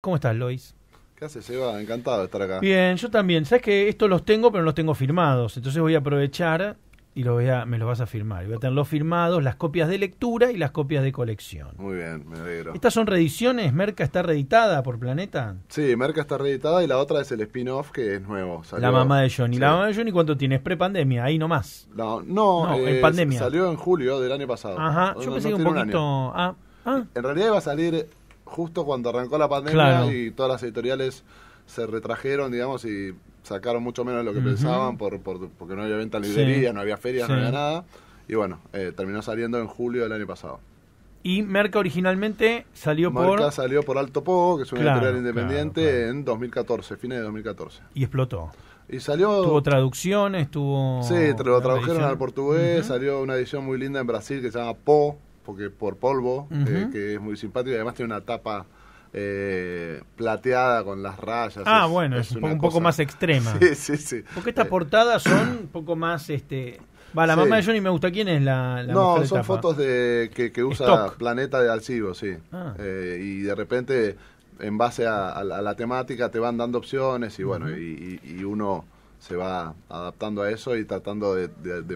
¿Cómo estás, Lois? ¿Qué haces, Seba? Encantado de estar acá. Bien, yo también. Sabes que estos los tengo, pero no los tengo firmados. Entonces voy a aprovechar y me los vas a firmar. Voy a tener los firmados, las copias de lectura y las copias de colección. Muy bien, me alegro. ¿Estas son reediciones? ¿Merca está reeditada por Planeta? Sí, Merca está reeditada y la otra es el spin-off que es nuevo. la mamá de Johnny. ¿La mamá de Johnny cuánto tiene? prepandemia? Ahí nomás. No, no, en eh, pandemia. Salió en julio del año pasado. Ajá, yo pensé que un poquito. Ah, ah, En realidad iba a salir justo cuando arrancó la pandemia y todas las editoriales se retrajeron, digamos, y sacaron mucho menos de lo que pensaban por, porque no había venta en librería, no había ferias, no había nada. Y bueno, eh, terminó saliendo en julio del año pasado. Y Merca originalmente salió por... Merca salió por Alto Po que es una editorial independiente, en 2014, fines de 2014. Y explotó. Y salió... Tuvo traducciones, tuvo... Sí, lo tradujeron al portugués, salió una edición muy linda en Brasil que se llama Po, porque por polvo, eh, que es muy simpático, y además tiene una tapa eh, plateada con las rayas. Ah, bueno, es, un, poco más extrema. Sí, sí, sí. Porque estas portadas son un poco más este, Va, la mamá de Johnny me gusta. ¿Quién es la, No, son fotos de que, usa Planeta de Alcibo, sí. Ah. Eh, y de repente, en base a, la temática, te van dando opciones y bueno, y, uno se va adaptando a eso y tratando de,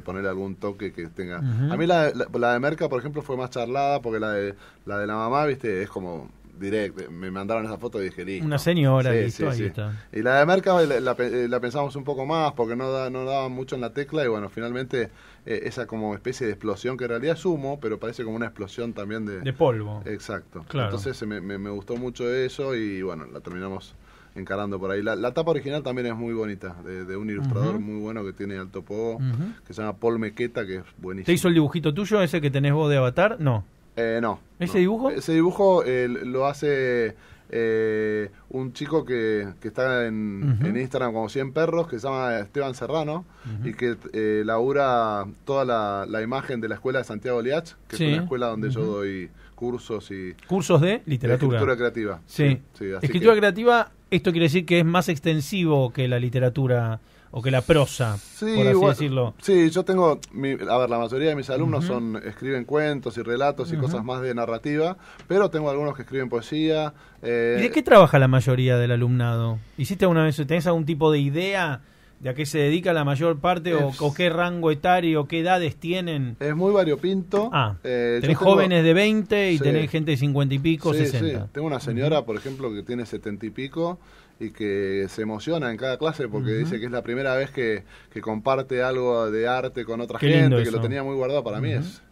poner algún toque que tenga. A mí la, la, de Merca, por ejemplo, fue más charlada porque la de la, de la mamá, viste, es como directo. Me mandaron esa foto y dije, Una señora, Y la de Merca la, pensamos un poco más porque no, da, no daba mucho en la tecla y bueno, finalmente eh, esa como especie de explosión que en realidad es pero parece como una explosión también de... De polvo. Exacto. Entonces me, me gustó mucho eso y bueno, la terminamos encarando por ahí. La, tapa original también es muy bonita, de, un ilustrador muy bueno que tiene Alto Pogo, que se llama Paul Mequeta, que es buenísimo. ¿Te hizo el dibujito tuyo, ese que tenés vos de avatar? No. Eh, no. ¿Ese dibujo? Ese dibujo eh, lo hace eh, un chico que, está en, Instagram como 100 perros, que se llama Esteban Serrano, y que eh, labura toda la, imagen de la escuela de Santiago Liach, que es una escuela donde yo doy cursos y... Cursos de literatura. escritura creativa. Sí. escritura creativa, esto quiere decir que es más extensivo que la literatura o que la prosa, por así decirlo. Sí, yo tengo, a ver, la mayoría de mis alumnos son escriben cuentos y relatos y cosas más de narrativa, pero tengo algunos que escriben poesía. Eh, ¿Y de qué trabaja la mayoría del alumnado? ¿Hiciste alguna vez, tenés algún tipo de idea? de a qué se dedica la mayor parte o, qué rango etario, qué edades tienen. Es muy variopinto. Ah, eh, tenés jóvenes de 20 y tenés gente de 50 y pico, sí, Tengo una señora, por ejemplo, que tiene 70 y pico y que se emociona en cada clase porque dice que es la primera vez que, comparte algo de arte con otra gente, que lo tenía muy guardado para mí. Es,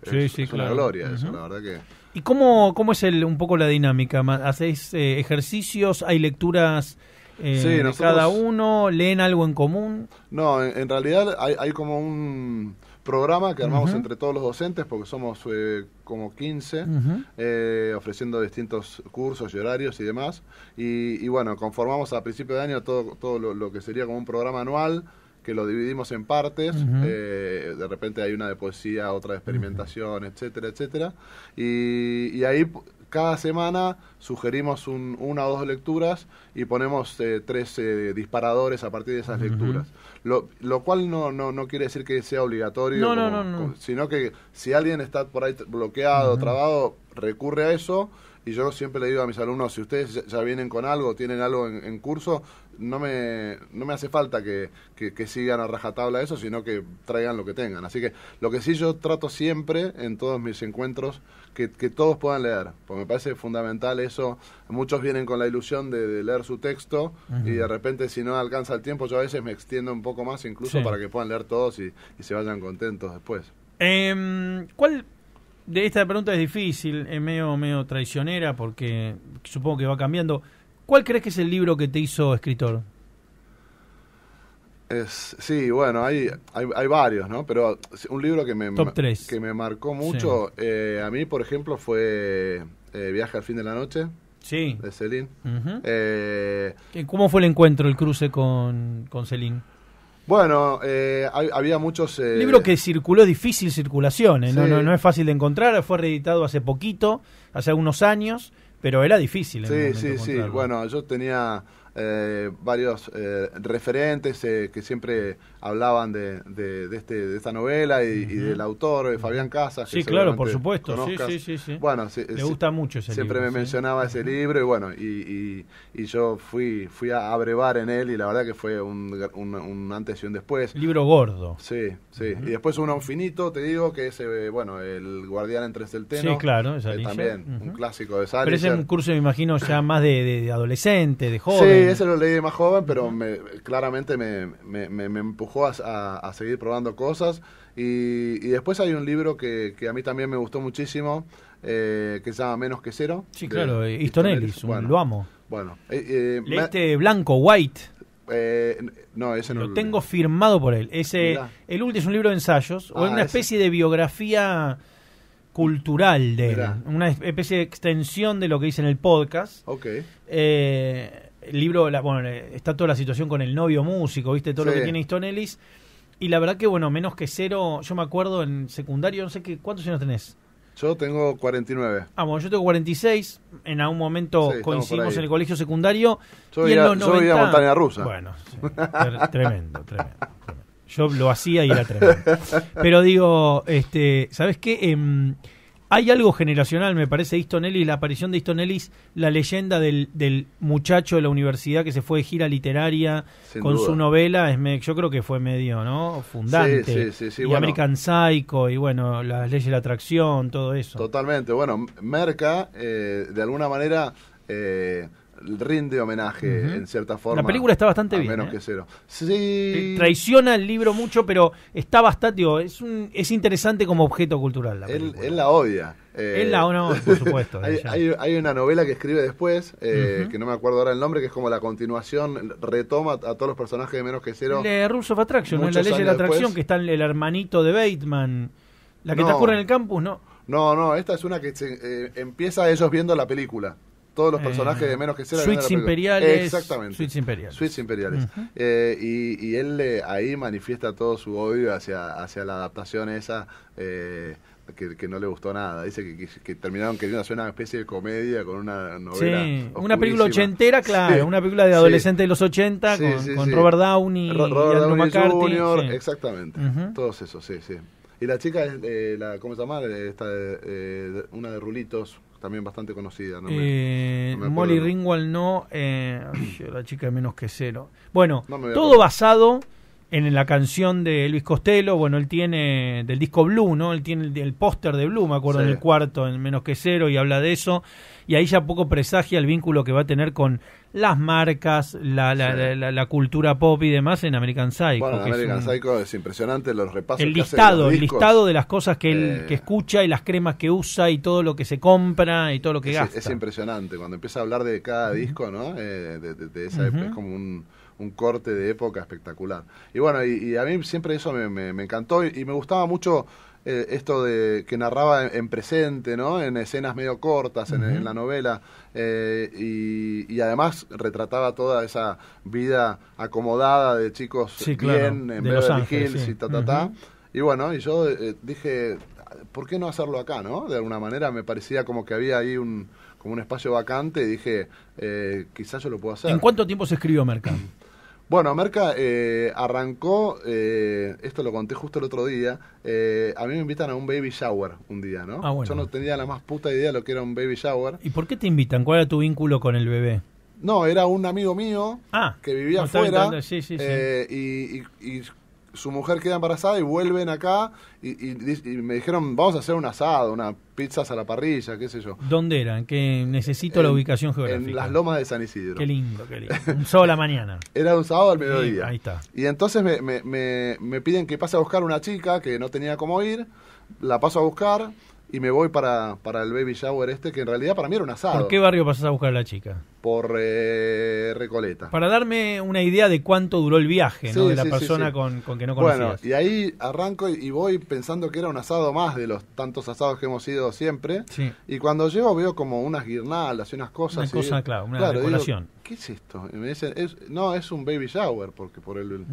una gloria eso, la verdad que... ¿Y cómo, cómo es el, un poco la dinámica? ¿Hacéis eh, ejercicios? ¿Hay lecturas eh, de cada uno? ¿Leen algo en común? No, en, realidad hay como un programa que armamos entre todos los docentes, porque somos eh, como 15, eh, ofreciendo distintos cursos y horarios y demás. Y, bueno, conformamos a principio de año todo, todo lo, que sería como un programa anual que lo dividimos en partes, eh, de repente hay una de poesía, otra de experimentación, etcétera, etcétera, y ahí cada semana sugerimos una o dos lecturas y ponemos eh, tres eh, disparadores a partir de esas lecturas. Lo, cual no, no, quiere decir que sea obligatorio, sino que si alguien está por ahí bloqueado, trabado, recurre a eso. Y yo siempre le digo a mis alumnos, si ustedes ya vienen con algo, tienen algo en, en curso, no me, no me hace falta que, sigan a rajatabla eso, sino que traigan lo que tengan. Así que lo que sí yo trato siempre en todos mis encuentros, que, que todos puedan leer, porque me parece fundamental eso. Muchos vienen con la ilusión de, leer su texto y de repente si no alcanza el tiempo, yo a veces me extiendo un poco más incluso para que puedan leer todos y, se vayan contentos después. Em, ¿Cuál de estas preguntas es difícil, es medio traicionera porque supongo que va cambiando? ¿Cuál crees que es el libro que te hizo escritor? sí, bueno, hay, hay, varios, ¿no? Pero un libro que me, que me marcó mucho, eh, a mí, por ejemplo, fue eh, Viaje al fin de la noche. De Celine. Eh, ¿Cómo fue el encuentro, el cruce con, con Celine? Bueno, había muchos... Libro que circuló, difícil circulación, no, no es fácil de encontrar, fue reeditado hace poquito, hace algunos años, pero era difícil. sí, sí, sí. Bueno, yo tenía eh, varios eh, referentes eh, que siempre hablaban de, de, este, de esta novela y, del autor, Fabián Casas. Sí, claro, por supuesto. bueno, me gusta mucho ese libro Siempre me mencionaba ese libro y bueno, y, yo fui, fui a abrevar en él y la verdad que fue un, antes y un después. Libro gordo. Sí, sí. Y después uno finito, te digo, que es, bueno, El Guardián entre el Sí, claro, También, un clásico de Salinger. Pero es un curso, me imagino, ya más de, de adolescente, de joven. Ese lo leí de más joven, pero me, claramente me, empujó a, seguir probando cosas. Y, después hay un libro que, a mí también me gustó muchísimo, eh, que se llama Menos que Cero. Sí, claro, de, lo amo. Bueno, eh, eh este Blanco, White? Eh, no, ese no lo, lo tengo firmado por él. Ese, el último es un libro de ensayos, o ah, una especie de biografía cultural de él, una especie de extensión de lo que hice en el podcast. Ok el libro, bueno, está toda la situación con el novio músico, viste, todo lo que tiene Stone Ellis. Y la verdad que, bueno, menos que cero, yo me acuerdo en secundario, no sé qué, ¿cuántos años tenés? Yo tengo 49. Ah, bueno, yo tengo 46. En algún momento coincidimos en el colegio secundario. Yo vivía, en montaña rusa. Bueno, sí, tremendo, tremendo, Yo lo hacía y era tremendo. Pero digo, este, ¿sabes qué? Em, hay algo generacional, me parece, de Easton la aparición de Easton Ellis, la leyenda del, muchacho de la universidad que se fue de gira literaria con su novela, es me, yo creo que fue medio, ¿no? Fundante. Sí, sí, sí, y American Psycho, y bueno, las leyes de la atracción, todo eso. Totalmente. Bueno, Merca, eh, de alguna manera... Eh, rinde homenaje en cierta forma. La película está bastante bien. Menos ¿eh? que cero. Traiciona el libro mucho, pero está bastante. es, un, es interesante como objeto cultural. La él, la odia. Eh, él la por supuesto. hay, una novela que escribe después, eh, que no me acuerdo ahora el nombre, que es como la continuación, retoma a todos los personajes de menos que cero. De Rules of Attraction, ¿no? la ley de la atracción, que está el hermanito de Bateman. La que está te en el campus, ¿no? No, no, esta es una que se, empieza ellos viendo la película todos los personajes eh, de menos que ser Suites imperiales exactamente Suites imperiales Suites imperiales eh, y, él le eh, ahí manifiesta todo su odio hacia hacia la adaptación esa que, no le gustó nada. Dice que, terminaron queriendo hacer una especie de comedia con una novela. Sí, una película ochentera, claro. una película de adolescente de los 80 con, Robert Downey Robert y Downey Jr., Exactamente. Todos esos, sí, sí. Y la chica, la, ¿cómo se llama? Esta, una de Rulitos también bastante conocida. Eh, Molly Ringwald no, eh, la chica de menos que cero. Bueno, todo basado en la canción de Luis Costello, bueno, él tiene del disco Blue, ¿no? Él tiene el, póster de Blue, me acuerdo, en el cuarto, en menos que cero, y habla de eso. Y ahí ya poco presagia el vínculo que va a tener con las marcas, la, la, cultura pop y demás en American Psycho. Bueno, American Psycho es impresionante los repasos. El listado, el listado de las cosas que él eh. que escucha y las cremas que usa y todo lo que se compra y todo lo que gasta. Es impresionante, cuando empieza a hablar de cada disco, ¿no? Eh, de, esa es como un un corte de época espectacular. Y bueno, y, a mí siempre eso me, encantó y, me gustaba mucho eh, esto de que narraba en, presente, ¿no? En escenas medio cortas, en, la novela, eh, y, además retrataba toda esa vida acomodada de chicos bien en de Beverly y ta, ta, ta. Y bueno, y yo eh, dije, ¿por qué no hacerlo acá, no? De alguna manera me parecía como que había ahí un como un espacio vacante y dije, quizás yo lo puedo hacer. ¿En cuánto tiempo se escribió Mercán bueno, Merca eh, arrancó, eh, esto lo conté justo el otro día, eh, a mí me invitan a un baby shower un día, ¿no? Ah, bueno. Yo no tenía la más puta idea de lo que era un baby shower. ¿Y por qué te invitan? ¿Cuál era tu vínculo con el bebé? No, era un amigo mío ah, que vivía afuera sí, sí, sí. y, y su mujer queda embarazada y vuelven acá y, me dijeron, vamos a hacer un asado, una pizzas a la parrilla, qué sé yo. ¿Dónde eran? Que necesito la ubicación geográfica. En las lomas de San Isidro. Qué lindo, qué lindo. Un sábado a la mañana. Era un sábado al mediodía. ahí está. Y entonces me, me piden que pase a buscar una chica que no tenía cómo ir, la paso a buscar y me voy para, el baby shower este, que en realidad para mí era un asado. ¿Por qué barrio pasás a buscar a la chica? Por eh, Recoleta. Para darme una idea de cuánto duró el viaje, ¿no? de la persona con, que no conocías. Bueno, y ahí arranco y voy pensando que era un asado más de los tantos asados que hemos ido siempre. Y cuando llego veo como unas guirnaldas y unas cosas. Una cosa, claro, una claro, ¿Qué es esto? Y me dicen, no, es un baby shower, porque por el...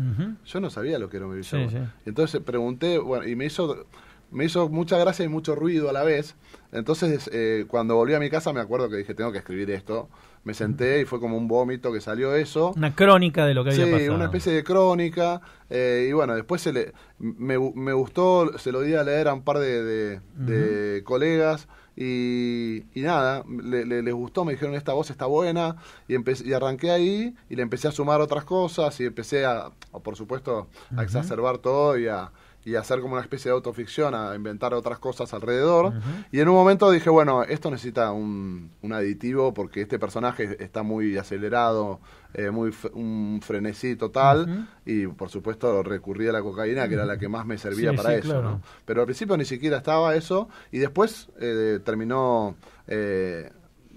Yo no sabía lo que era un baby shower. Entonces pregunté, bueno, y me hizo me hizo mucha gracia y mucho ruido a la vez. Entonces, eh, cuando volví a mi casa, me acuerdo que dije, tengo que escribir esto. Me senté y fue como un vómito que salió eso. Una crónica de lo que había pasado. Sí, una especie de crónica. Eh, y bueno, después se le, me, gustó, se lo di a leer a un par de, de, colegas. Y, nada, le, les gustó, me dijeron, esta voz está buena. Y, arranqué ahí y le empecé a sumar otras cosas. Y empecé a, por supuesto, a exacerbar todo y a y hacer como una especie de autoficción, a inventar otras cosas alrededor. Y en un momento dije, bueno, esto necesita un, aditivo porque este personaje está muy acelerado, eh, muy un frenesí total, y por supuesto recurría a la cocaína, que era la que más me servía para eso. Pero al principio ni siquiera estaba eso, y después eh, terminó... Eh,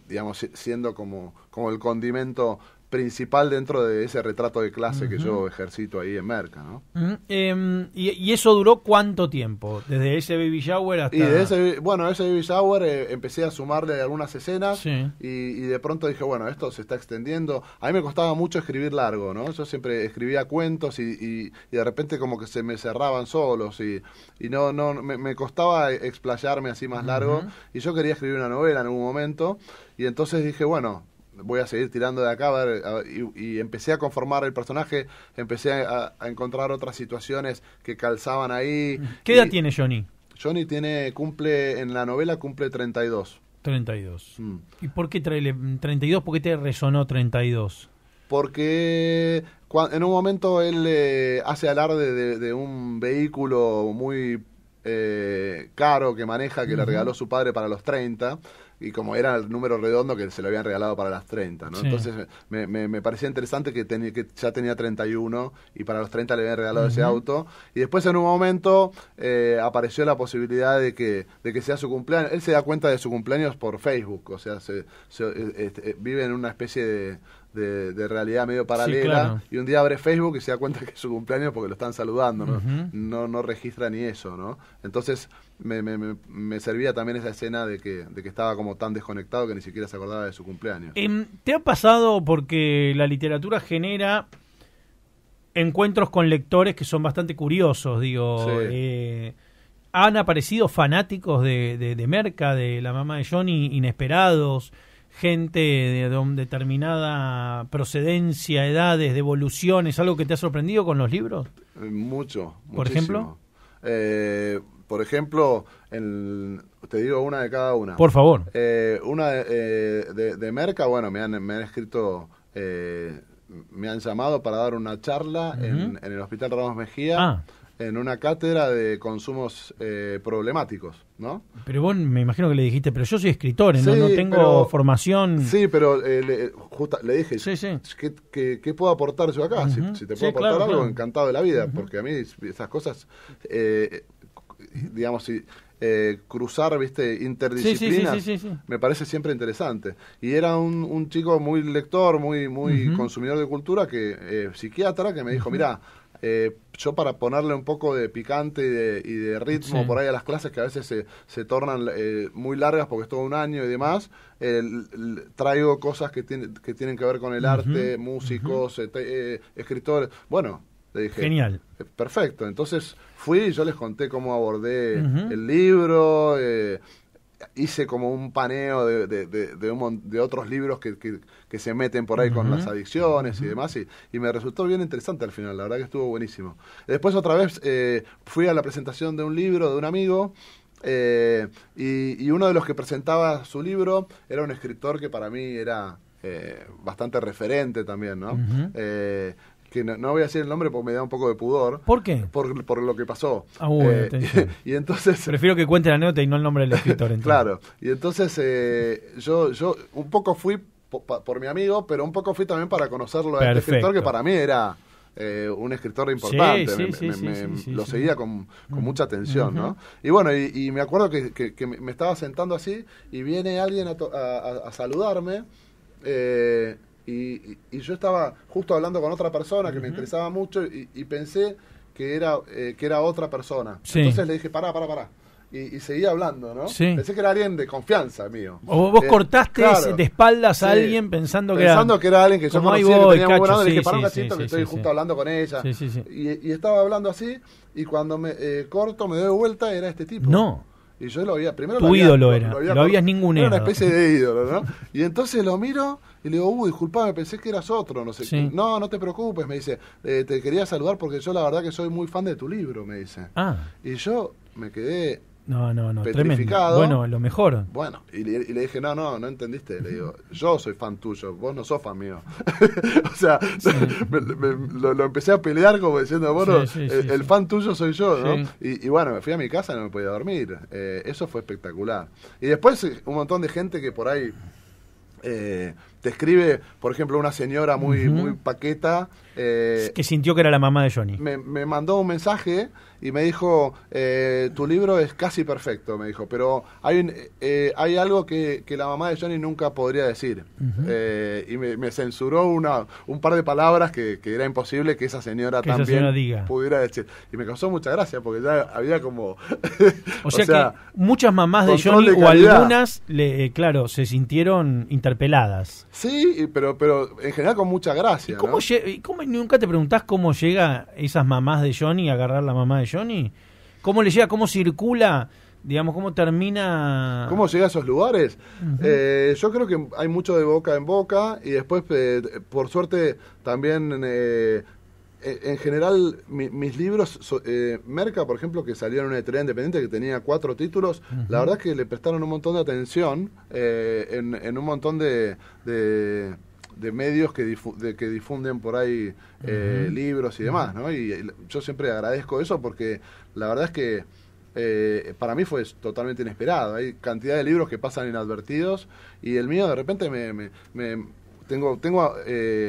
digamos, siendo como, como el condimento principal dentro de ese retrato de clase que yo ejercito ahí en Merca, ¿no? Em, y, eso duró cuánto tiempo? Desde ese baby shower hasta... Y ese, bueno, ese baby shower eh, empecé a sumarle algunas escenas y, de pronto dije, bueno, esto se está extendiendo. A mí me costaba mucho escribir largo, ¿no? Yo siempre escribía cuentos y, y, de repente como que se me cerraban solos y, no, no, me, costaba explayarme así más largo y yo quería escribir una novela en algún momento y entonces dije, bueno, voy a seguir tirando de acá, y, empecé a conformar el personaje, empecé a, encontrar otras situaciones que calzaban ahí. ¿Qué edad tiene Johnny? Johnny tiene, cumple, en la novela cumple 32. 32. Mm. ¿Y por qué trae 32? ¿Por qué te resonó 32? Porque en un momento él eh, hace alarde de, un vehículo muy eh, caro que maneja, que le regaló su padre para los 30 y como era el número redondo que se lo habían regalado para las 30, ¿no? Entonces me, parecía interesante que, tenía que ya tenía 31 y para los 30 le habían regalado ese auto. Y después en un momento eh, apareció la posibilidad de que, de que sea su cumpleaños. Él se da cuenta de su cumpleaños por Facebook, o sea, se, eh, este, eh, vive en una especie de de, realidad medio paralela. Y un día abre Facebook y se da cuenta que es su cumpleaños porque lo están saludando, ¿no? no, registra ni eso, ¿no? Entonces me, servía también esa escena de que, de que estaba como tan desconectado que ni siquiera se acordaba de su cumpleaños. Em, ¿Te ha pasado porque la literatura genera encuentros con lectores que son bastante curiosos, digo. Eh, han aparecido fanáticos de, de, de, Merca, de la mamá de Johnny, inesperados gente de, determinada procedencia, edades, devoluciones, algo que te ha sorprendido con los libros? Eh, mucho. ¿Por ejemplo? Eh, por ejemplo, te digo una de cada una. Por favor. Eh, una de, de, Merca, bueno, me han, escrito, me han llamado para dar una charla en, el Hospital Ramos Mejía. Ah en una cátedra de consumos eh, problemáticos, ¿no? Pero vos me imagino que le dijiste, pero yo soy escritor, ¿no? tengo formación. Sí, pero eh, le, dije, que ¿qué, puedo aportar yo acá? si, te puedo aportar algo, encantado de la vida, porque a mí esas cosas, eh, digamos, eh, cruzar, viste, interdisciplinas, me parece siempre interesante. Y era un, chico muy lector, muy, muy consumidor de cultura, que psiquiatra, que me dijo, mira, eh, yo para ponerle un poco de picante y de, ritmo por ahí a las clases que a veces se, se tornan eh, muy largas porque es todo un año y demás, eh, traigo cosas que, tienen que ver con el arte, músicos, escritores. Bueno, le dije. Genial. Perfecto. Entonces fui y yo les conté cómo abordé el libro, eh, hice como un paneo de, de, otros libros que, se meten por ahí con las adicciones y demás, y, me resultó bien interesante al final, la verdad que estuvo buenísimo. Después otra vez eh, fui a la presentación de un libro de un amigo. Eh, y, uno de los que presentaba su libro era un escritor que para mí era eh, bastante referente también, ¿no? que no, voy a decir el nombre porque me da un poco de pudor. ¿Por qué? Por, lo que pasó. Ah, eh, y, entonces... Prefiero que cuente la anécdota y no el nombre del escritor. claro, y entonces eh, yo, yo un poco fui por, mi amigo, pero un poco fui también para conocerlo a este escritor que para mí era... Eh, un escritor importante, lo seguía con, mm. mucha atención, ¿no? Y bueno, y, me acuerdo que, me estaba sentando así y viene alguien a, saludarme. Y, y, yo estaba justo hablando con otra persona que me interesaba mucho y, y pensé que era, eh, que era otra persona. Entonces le dije, pará, pará, pará. Y, seguía hablando, ¿no? Pensé que era alguien de confianza mío. O vos eh, cortaste de espaldas a alguien pensando que pensando que era alguien que yo conocía, que tenía muy le dije, pará un cachito que estoy justo hablando con ella. Y, y, estaba hablando así y cuando me eh, corto, me doy vuelta, era este tipo. No. Y yo lo había... Primero tu ídolo era. Lo, había, ningún habías Era una especie de ídolo, ¿no? y entonces lo miro y le digo, uy, disculpame, pensé que eras otro, no sé. qué. No, no te preocupes, me dice. Eh, te quería saludar porque yo la verdad que soy muy fan de tu libro, me dice. Ah. Y yo me quedé no, no, no, petrificado. Bueno, lo mejor. Bueno, y le, dije, no, no, no entendiste. Le digo, yo soy fan tuyo, vos no sos fan mío. o sea, lo, empecé a pelear como diciendo, bueno, eh, el, fan tuyo soy yo, ¿no? Y, bueno, me fui a mi casa y no me podía dormir. Eh, eso fue espectacular. Y después un montón de gente que por ahí te escribe, por ejemplo, una señora muy, muy paqueta. Eh, que sintió que era la mamá de Johnny. Me, mandó un mensaje y me dijo, eh, tu libro es casi perfecto, me dijo, pero hay, eh, hay algo que, que, la mamá de Johnny nunca podría decir. Eh, y me, censuró una, un par de palabras que, era imposible que esa señora también pudiera decir. Y me causó mucha gracia porque ya había como... o, sea, que muchas mamás de Johnny o algunas, le, claro, se sintieron interpeladas. Sí, pero, pero en general con mucha gracia. ¿Y cómo, y cómo nunca te preguntás cómo llega esas mamás de Johnny a agarrar la mamá de Johnny? ¿Cómo le llega? ¿Cómo circula? Digamos, ¿cómo termina? ¿Cómo llega a esos lugares? Eh, yo creo que hay mucho de boca en boca y después, eh, por suerte, también eh, eh, en general, mis libros, eh, Merca, por ejemplo, que salió en una editorial independiente que tenía cuatro títulos, la verdad es que le prestaron un montón de atención eh, en, un montón de, de, medios que, difunden por ahí libros y demás, ¿no? Y, yo siempre agradezco eso porque la verdad es que para mí fue totalmente inesperado. Hay cantidad de libros que pasan inadvertidos y el mío de repente me... me tengo tengo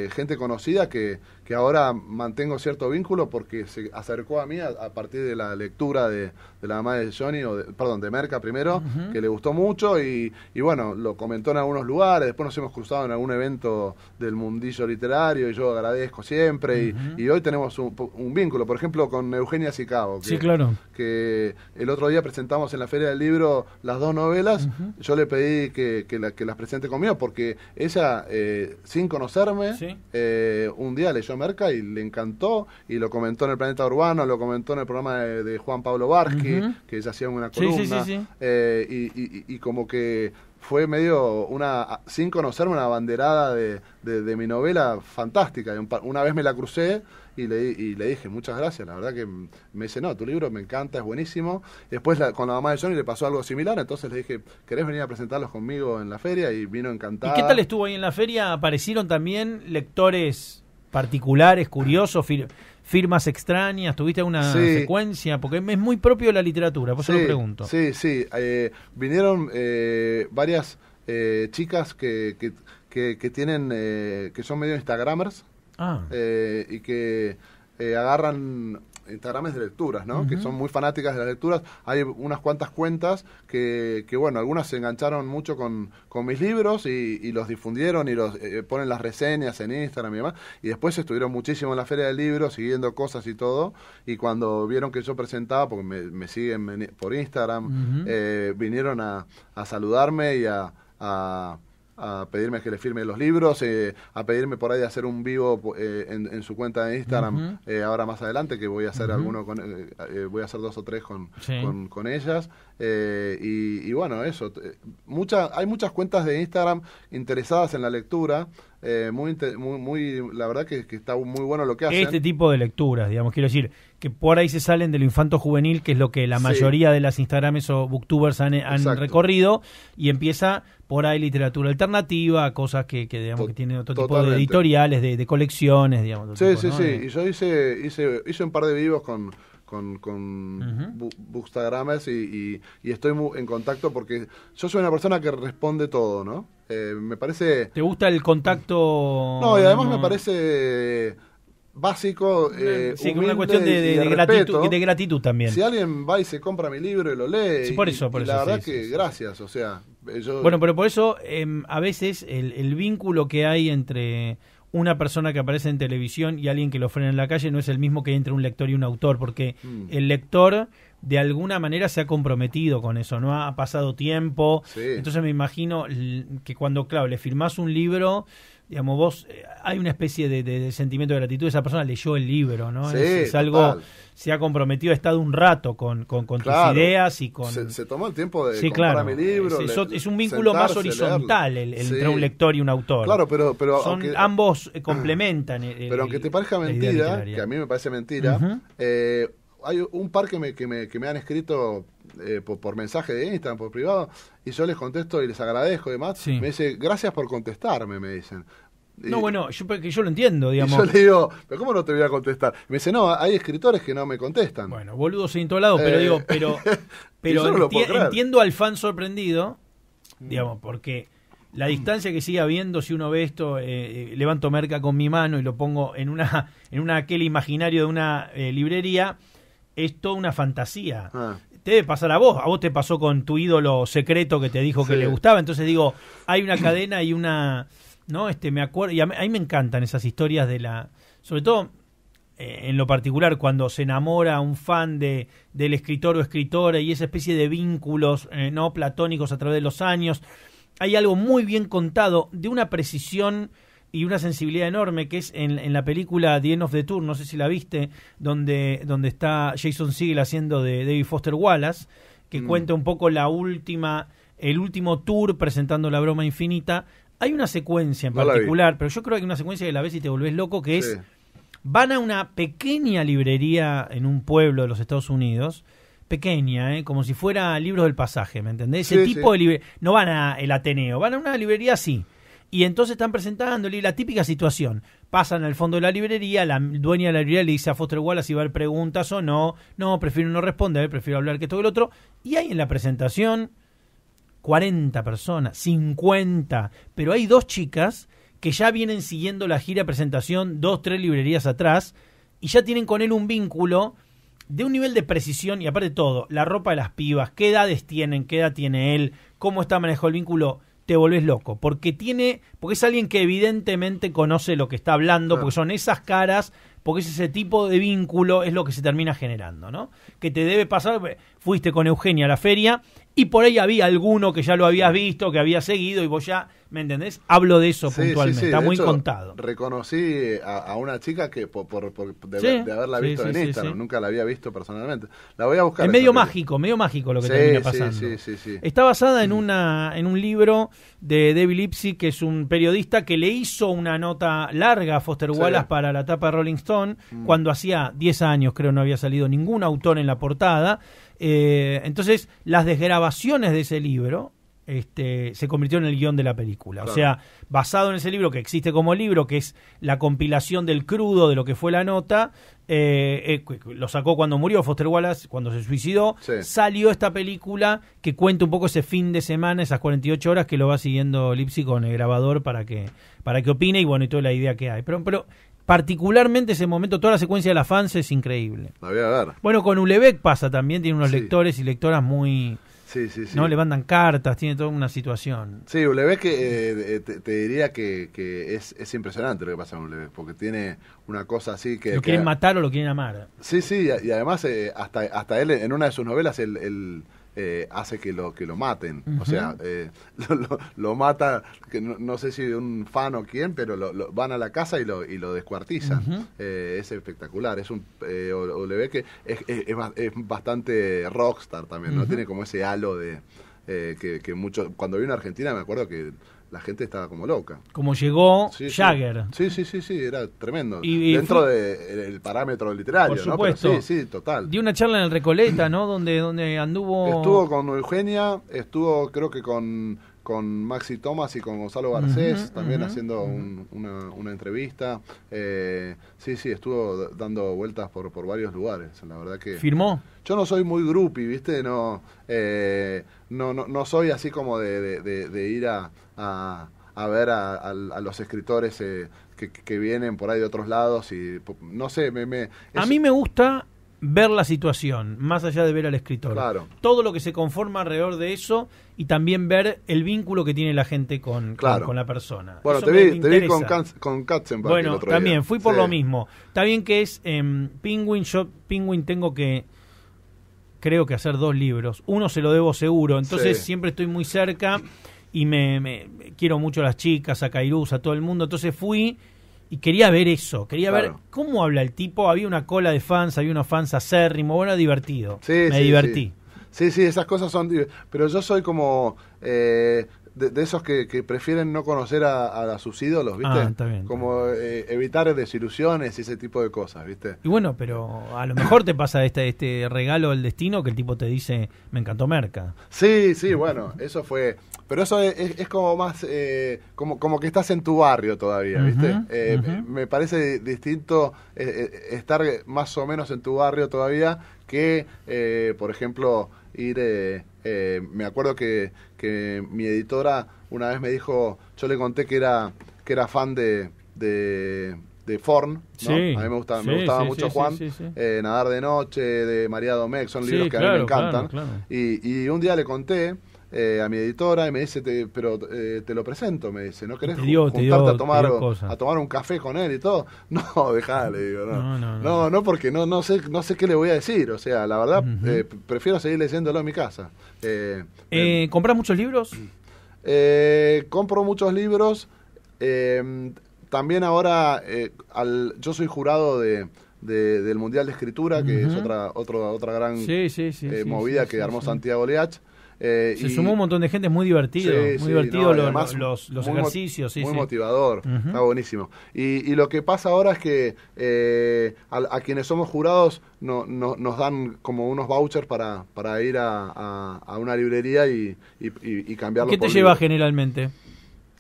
gente conocida que, ahora mantengo cierto vínculo porque se acercó a mí a, partir de la lectura de, la mamá de Johnny, o perdón, de Merca primero, que le gustó mucho y, bueno, lo comentó en algunos lugares, después nos hemos cruzado en algún evento del mundillo literario y yo agradezco siempre y, hoy tenemos un, vínculo, por ejemplo, con Eugenia Sicabo, que, sí, claro. que el otro día presentamos en la Feria del Libro las dos novelas, yo le pedí que, las presente conmigo porque ella, eh, sin conocerme, eh, un día leyó y le encantó y lo comentó en el Planeta Urbano, lo comentó en el programa de, Juan Pablo Barqui, que ella hacía una columna. Eh, y, como que fue medio una, sin conocerme, una banderada de, mi novela fantástica. Una vez me la crucé y le, le dije, muchas gracias, la verdad que me dice, no, tu libro me encanta, es buenísimo. Después la, con la mamá de Johnny le pasó algo similar, entonces le dije, ¿querés venir a presentarlos conmigo en la feria? Y vino encantada. ¿Y qué tal estuvo ahí en la feria? ¿Aparecieron también lectores particulares, curiosos, firmas extrañas? ¿Tuviste una secuencia? Porque es muy propio de la literatura, por eso lo pregunto. Sí, sí. Eh, vinieron eh, varias eh, chicas que, que, tienen, que son medio Instagramers ah. y que agarran Instagram es de lecturas, ¿no? Que son muy fanáticas de las lecturas. Hay unas cuantas cuentas que, que bueno, algunas se engancharon mucho con, con mis libros y, los difundieron y los eh, ponen las reseñas en Instagram y demás. Y después estuvieron muchísimo en la feria del libro siguiendo cosas y todo. Y cuando vieron que yo presentaba, porque me, siguen por Instagram, eh, vinieron a, saludarme y a a pedirme que le firme los libros, eh, a pedirme por ahí hacer un vivo eh, en, su cuenta de Instagram eh, ahora más adelante, que voy a hacer alguno con, voy a hacer dos o tres con, con ellas. Eh, y, bueno, eso. Mucha, hay muchas cuentas de Instagram interesadas en la lectura. Eh, muy, muy, la verdad que, está muy bueno lo que hacen. Este tipo de lecturas, digamos, quiero decir, que por ahí se salen de lo infanto juvenil, que es lo que la mayoría de las Instagrames o booktubers han, recorrido, y empieza por ahí literatura alternativa, cosas que, digamos, que tienen otro tipo de editoriales, de, colecciones, digamos. Sí, sí, sí. Y yo hice, hice, hice un par de vivos con con, con y, estoy en contacto porque yo soy una persona que responde todo, ¿no? Eh, me parece... ¿Te gusta el contacto? No, y además me parece básico, eh, sí, es una cuestión de, gratitud, también. Si alguien va y se compra mi libro y lo lee, sí, por eso, por eso, la verdad que gracias, o sea, eh, bueno, pero por eso em, a veces el vínculo que hay entre una persona que aparece en televisión y alguien que lo frena en la calle no es el mismo que entre un lector y un autor, porque mm. el lector de alguna manera se ha comprometido con eso, no ha pasado tiempo. Entonces me imagino que cuando, claro, le firmás un libro digamos, vos, eh, hay una especie de, sentimiento de gratitud, esa persona leyó el libro, ¿no? Sí, es, algo, se ha comprometido, ha estado un rato con, tus ideas y con... Se, tomó el tiempo de comprar mi libro. Es, un vínculo más horizontal el, entre un lector y un autor. Claro, pero... pero Son, ambos eh, complementan. pero aunque te parezca mentira, que a mí me parece mentira, eh, hay un par que me, que me han escrito eh, por, mensaje de Instagram, por privado, y yo les contesto y les agradezco y Me dice, gracias por contestarme, me dicen. No, bueno, yo, yo lo entiendo, digamos. yo le digo, ¿pero cómo no te voy a contestar? Me dice, no, hay escritores que no me contestan. Bueno, boludo sin lado, pero digo, eh, pero, pero entiendo al fan sorprendido, digamos, porque la mm. distancia que sigue habiendo, si uno ve esto, eh, levanto merca con mi mano y lo pongo en una en una aquel imaginario de una librería, es toda una fantasía. Ah te debe pasar a vos, a vos te pasó con tu ídolo secreto que te dijo que le gustaba, entonces digo, hay una cadena y una, ¿no? Este, me acuerdo, y a mí, me encantan esas historias de la, sobre todo eh, en lo particular cuando se enamora un fan de, del escritor o escritora y esa especie de vínculos, eh, ¿no? Platónicos a través de los años, hay algo muy bien contado, de una precisión y una sensibilidad enorme que es en, la película The End of the Tour, no sé si la viste, donde, donde está Jason Segel haciendo de David Foster Wallace, que mm. cuenta un poco la última, el último tour presentando la broma infinita. Hay una secuencia en particular, pero yo creo que hay una secuencia que la ves y te volvés loco, que es, van a una pequeña librería en un pueblo de los Estados Unidos, pequeña, ¿eh? como si fuera libros del pasaje, ¿me entendés? Ese tipo de librería, no van a Ateneo, van a una librería así y entonces están presentándole la típica situación. Pasan al fondo de la librería, la dueña de la librería le dice a Foster Wallace si va a haber preguntas o no. No, prefiero no responder, prefiero hablar que todo el otro. Y hay en la presentación 40 personas, 50. Pero hay dos chicas que ya vienen siguiendo la gira presentación dos, tres librerías atrás y ya tienen con él un vínculo de un nivel de precisión y aparte de todo, la ropa de las pibas, qué edades tienen, qué edad tiene él, cómo está manejado el vínculo te volvés loco, porque tiene, porque es alguien que evidentemente conoce lo que está hablando, porque son esas caras, porque es ese tipo de vínculo es lo que se termina generando, ¿no? Que te debe pasar, fuiste con Eugenia a la feria y por ahí había alguno que ya lo habías visto, que había seguido y vos ya, ¿me entendés? Hablo de eso puntualmente, está muy contado. Reconocí a, una chica que por, de, haberla visto en Instagram, nunca la había visto personalmente. La voy a buscar. Es medio mágico, medio mágico lo que termina pasando. Está basada en mm. una en un libro de David Lipsy, que es un periodista que le hizo una nota larga a Foster Wallace para la tapa de Rolling Stone mm. cuando hacía 10 años, creo, no había salido ningún autor en la portada eh, entonces, las desgrabaciones de ese libro este, se convirtió en el guión de la película. O sea, basado en ese libro que existe como libro, que es la compilación del crudo de lo que fue la nota, eh, eh, lo sacó cuando murió Foster Wallace, cuando se suicidó, salió esta película que cuenta un poco ese fin de semana, esas 48 horas que lo va siguiendo Lipsy con el grabador para que, para que opine y bueno, y toda la idea que hay. pero particularmente ese momento, toda la secuencia de la fans es increíble. ver. Bueno, con Ulebeck pasa también, tiene unos lectores y lectoras muy... Sí, sí, sí. No le mandan cartas, tiene toda una situación. Sí, Ulebeck eh, eh, te, diría que, es, impresionante lo que pasa con Ulebeck, porque tiene una cosa así que... Lo quieren matar o lo quieren amar. Sí, sí, y, además eh, hasta, hasta él en una de sus novelas el eh, hace que lo, que lo maten. O sea, eh, lo, mata, que no, sé si un fan o quién, pero lo, van a la casa y lo, y lo descuartizan. Eh, es espectacular. Es un ve que es, es, bastante rockstar también, ¿no? Tiene como ese halo de... que, que muchos, cuando vino a Argentina me acuerdo que la gente estaba como loca. Como llegó Jagger. Sí. sí. sí, sí, era tremendo. Dentro del parámetro literario, por supuesto. sí, sí, total. Dio una charla en el Recoleta, ¿no? donde, donde anduvo... Estuvo con Eugenia, estuvo creo que con, con Maxi Thomas y con Gonzalo Garcés, también haciendo una, entrevista. Eh, sí, sí, estuvo dando vueltas por, varios lugares, la verdad que... ¿Firmó? Yo no soy muy groupie, ¿viste? No, eh, no, no, soy así como de ir a a, ver a, los escritores eh, que, vienen por ahí de otros lados y no sé, me, me, a mí me gusta ver la situación, más allá de ver al escritor. Todo lo que se conforma alrededor de eso y también ver el vínculo que tiene la gente con, con, la persona. Bueno, te vi, con, también, fui por lo mismo. Está bien que es em, Penguin, yo Penguin tengo que creo que hacer dos libros. Uno se lo debo seguro, entonces siempre estoy muy cerca y me, me, quiero mucho a las chicas, a Cairús, a todo el mundo. Entonces fui y quería ver eso, quería ver cómo habla el tipo. Había una cola de fans, había unos fans acérrimos, bueno, divertido. Sí, me divertí. Sí. sí. esas cosas son. Pero yo soy como. Eh, de, esos que, prefieren no conocer a, sus ídolos, ¿viste? Ah, como eh, evitar desilusiones y ese tipo de cosas, ¿viste? Y bueno, pero a lo mejor te pasa este, este regalo del destino que el tipo te dice, me encantó Merca. Sí, sí, bueno, eso fue... Pero eso es, como más, eh, como, como que estás en tu barrio todavía, ¿viste? Eh, me parece distinto estar más o menos en tu barrio todavía que, por ejemplo, ir, eh, eh, me acuerdo que, mi editora una vez me dijo, yo le conté que era, que era fan de, de, de Forn, a mí me gustaba, mucho Juan, eh, Nadar de Noche, de María Domecq, son libros que a mí me encantan. Y, y un día le conté eh, a mi editora y me dice, pero eh, te lo presento, me dice, ¿no querés juntarte a, tomar, a tomar un café con él y todo? No, le digo, no. No, no, porque no, no, sé, no sé qué le voy a decir, o sea, la verdad, eh, prefiero seguir leyéndolo en mi casa. ¿Compras muchos libros? compro muchos libros. Em, también ahora, al, yo soy jurado de... del Mundial de Escritura, que es otra, otra otra gran movida que armó Santiago Leach. Eh, se sumó un montón de gente, es muy divertido, muy divertido los, ejercicios. muy motivador, está buenísimo. Y, y, lo que pasa ahora es que eh, a, quienes somos jurados nos dan como unos vouchers para, para ir a, a, una librería y, y cambiarlo. ¿Qué te lleva generalmente?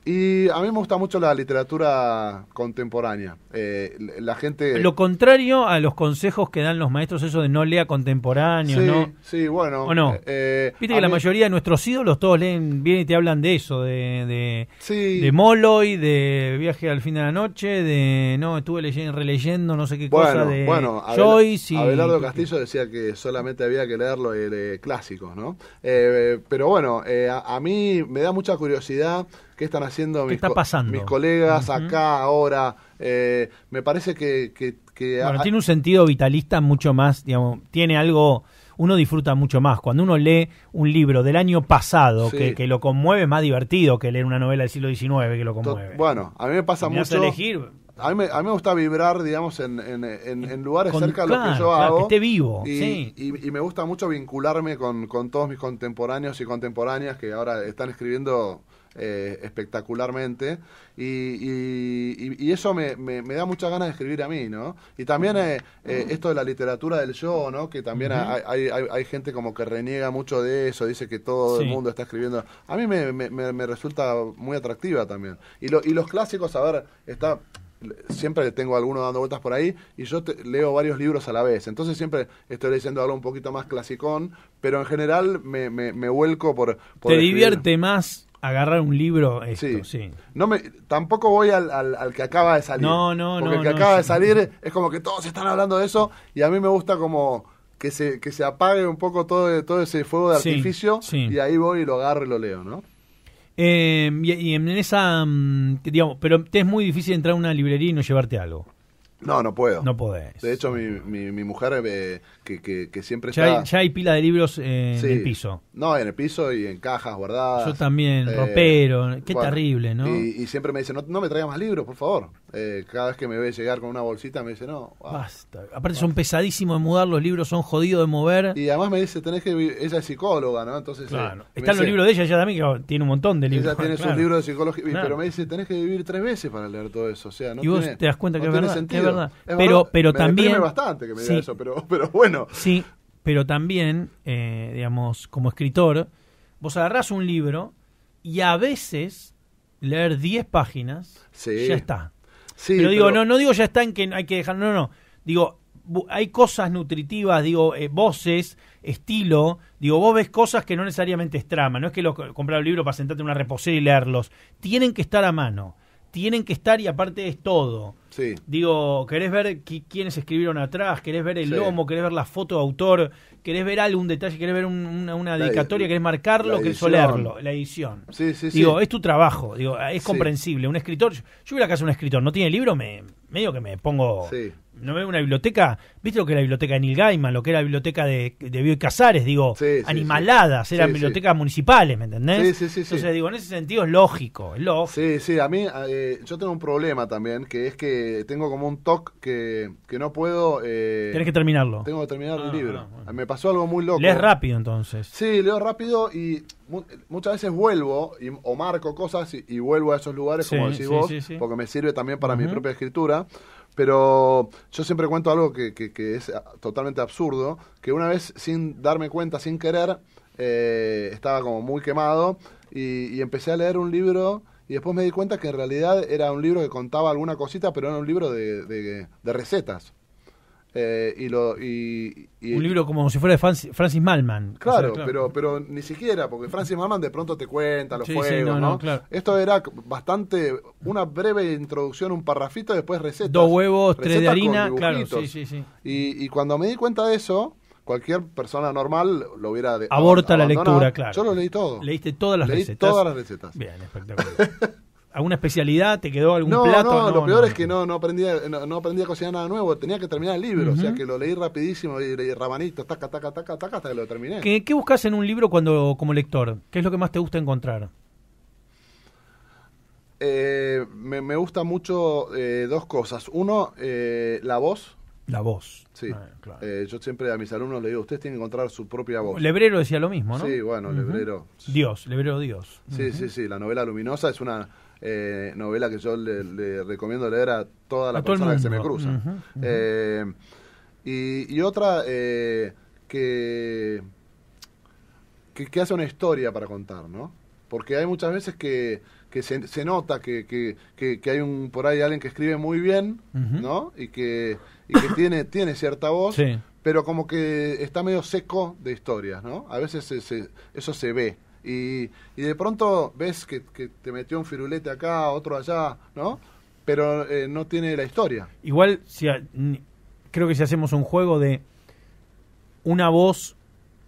Y a mí me gusta mucho la literatura contemporánea. Eh, la gente... Lo contrario a los consejos que dan los maestros, eso de no lea contemporáneo, sí, ¿no? bueno. Eh, eh, Viste que la mayoría de nuestros ídolos todos leen, bien y te hablan de eso, de, de, de de Viaje al fin de la noche, de, no, estuve leyendo, releyendo, no sé qué bueno, cosa, de Joyce y... Abelardo Castillo decía que solamente había que leer los clásico ¿no? pero bueno, a mí me da mucha curiosidad... ¿Qué están haciendo mis, colegas acá, ahora? Eh, me parece que... bueno, tiene un sentido vitalista mucho más, digamos, tiene algo... Uno disfruta mucho más. Cuando uno lee un libro del año pasado que, que, lo conmueve, es más divertido que leer una novela del siglo XIX que lo conmueve. bueno, a mí me pasa mucho... Elegir, a mí, me, a mí, me, gusta vibrar, digamos, en, lugares cerca de lo que yo hago. Que esté vivo, y, me gusta mucho vincularme con, con, todos mis contemporáneos y contemporáneas que ahora están escribiendo eh, espectacularmente. Y, eso me, da muchas ganas de escribir a mí, ¿no? Y también eh, eh, esto de la literatura del yo, ¿no? Que también hay, gente como que reniega mucho de eso, dice que todo el mundo está escribiendo. A mí me, resulta muy atractiva también. Y, y los clásicos, a ver, está siempre tengo alguno dando vueltas por ahí y yo leo varios libros a la vez. Entonces siempre estoy leyendo algo un poquito más clasicón, pero en general me, vuelco por, Te divierte más agarrar un libro esto, sí. No me, tampoco voy al, al, que acaba de salir. No, no, no. el que acaba de salir es como que todos están hablando de eso y a mí me gusta como que se, que se apague un poco todo, todo ese fuego de artificio y ahí voy y lo agarro y lo leo, ¿no? Eh, y, en esa, mm, digamos, pero te es muy difícil entrar a una librería y no llevarte algo. No, no puedo. No podés. De hecho, mi, mujer eh, que, que, siempre ya Hay, ya pila de libros en el piso. No, en el piso y en cajas guardadas. Yo también, eh, ropero. Qué terrible, ¿no? Y, siempre me dice, no, no me traigas más libros, por favor. Eh, cada vez que me ve llegar con una bolsita me dice, no. Ah, basta. Aparte son pesadísimos de mudar, los libros son jodidos de mover. Y además me dice, tenés que... Ella es psicóloga, ¿no? Entonces... Eh, claro. Están los libros de ella, ella también tiene un montón de libros. Ella tiene un sus de psicología, pero me dice, tenés que vivir tres veces para leer todo eso. O sea, no y vos te das cuenta que, es verdad, es verdad, Pero, pero me también... bastante que me diga eso, pero, bueno. Sí, pero también, eh, digamos, como escritor, vos agarrás un libro y a veces leer 10 páginas ya está pero digo, no, no digo ya está en que hay que dejar, no, no. Digo, hay cosas nutritivas, digo, eh, voces, estilo. Digo, vos ves cosas que no necesariamente es trama. No es que lo comprar el libro para sentarte en una reposera y leerlos. Tienen que estar a mano tienen que estar y aparte es todo. Sí. Digo, querés ver quiénes escribieron atrás, querés ver el lomo, querés ver la foto de autor, querés ver algún detalle, querés ver una, dedicatoria, querés marcarlo, querés olerlo? la edición. Sí, digo, es tu trabajo, digo, es comprensible. Un escritor, yo, yo voy a casa de un escritor, no tiene libro, me medio que me pongo no veo una biblioteca, ¿viste lo que era la biblioteca de Neil Gaiman, lo que era la biblioteca de, de y Casares, digo, animaladas, eran bibliotecas municipales, ¿me entendés? Sí, sí, sí. Entonces, digo, en ese sentido es lógico, es lógico. Sí, sí, a mí, eh, yo tengo un problema también, que es que tengo como un toque que, que, no puedo... Eh, que terminarlo. Tengo que terminar el ah, libro. Ah, me pasó algo muy loco. Lees rápido, entonces. Sí, leo rápido y muchas veces vuelvo y, o marco cosas y, vuelvo a esos lugares, como decís vos, porque me sirve también para mi propia escritura pero yo siempre cuento algo que, es totalmente absurdo, que una vez sin darme cuenta, sin querer, eh, estaba como muy quemado y, empecé a leer un libro y después me di cuenta que en realidad era un libro que contaba alguna cosita, pero era un libro de, de recetas. Eh, un libro como si fuera de Francis, Malman. Claro, Pero, pero ni siquiera, porque Francis Malman de pronto te cuenta los sí, Esto era bastante, una breve introducción, un parrafito, después recetas. Dos huevos, tres de harina, claro, y, cuando me di cuenta de eso, cualquier persona normal lo hubiera... Aborta la lectura, claro. Yo lo leí todo. Leíste todas las recetas. todas las recetas. Bien, espectacular. alguna especialidad? ¿Te quedó algún plato? No, no, lo peor es que no, no, aprendí, a cocinar nada nuevo. Tenía que terminar el libro, o sea que lo leí rapidísimo y leí rabanito, taca, taca, taca, taca, hasta que lo terminé. ¿Qué, buscas en un libro cuando como lector? ¿Qué es lo que más te gusta encontrar? Eh, me, me, gusta mucho eh, dos cosas. Uno, eh, la voz. La voz. Sí. Ah, claro. yo siempre a mis alumnos le digo, ustedes tienen que encontrar su propia voz. Lebrero decía lo mismo, ¿no? Sí, bueno, Lebrero. Dios, Lebrero Dios. Sí, sí, sí. La novela luminosa es una eh, novela que yo le, recomiendo leer a toda la persona que se me cruza. Eh, y, otra eh, que, que, hace una historia para contar, ¿no? Porque hay muchas veces que, se, nota que, que, hay un por ahí alguien que escribe muy bien, ¿no? Y que, y que tiene, tiene cierta voz, pero como que está medio seco de historias, ¿no? A veces eso se ve. Y, y de pronto ves que, te metió un firulete acá, otro allá, ¿no? Pero eh, no tiene la historia. Igual, si creo que si hacemos un juego de una voz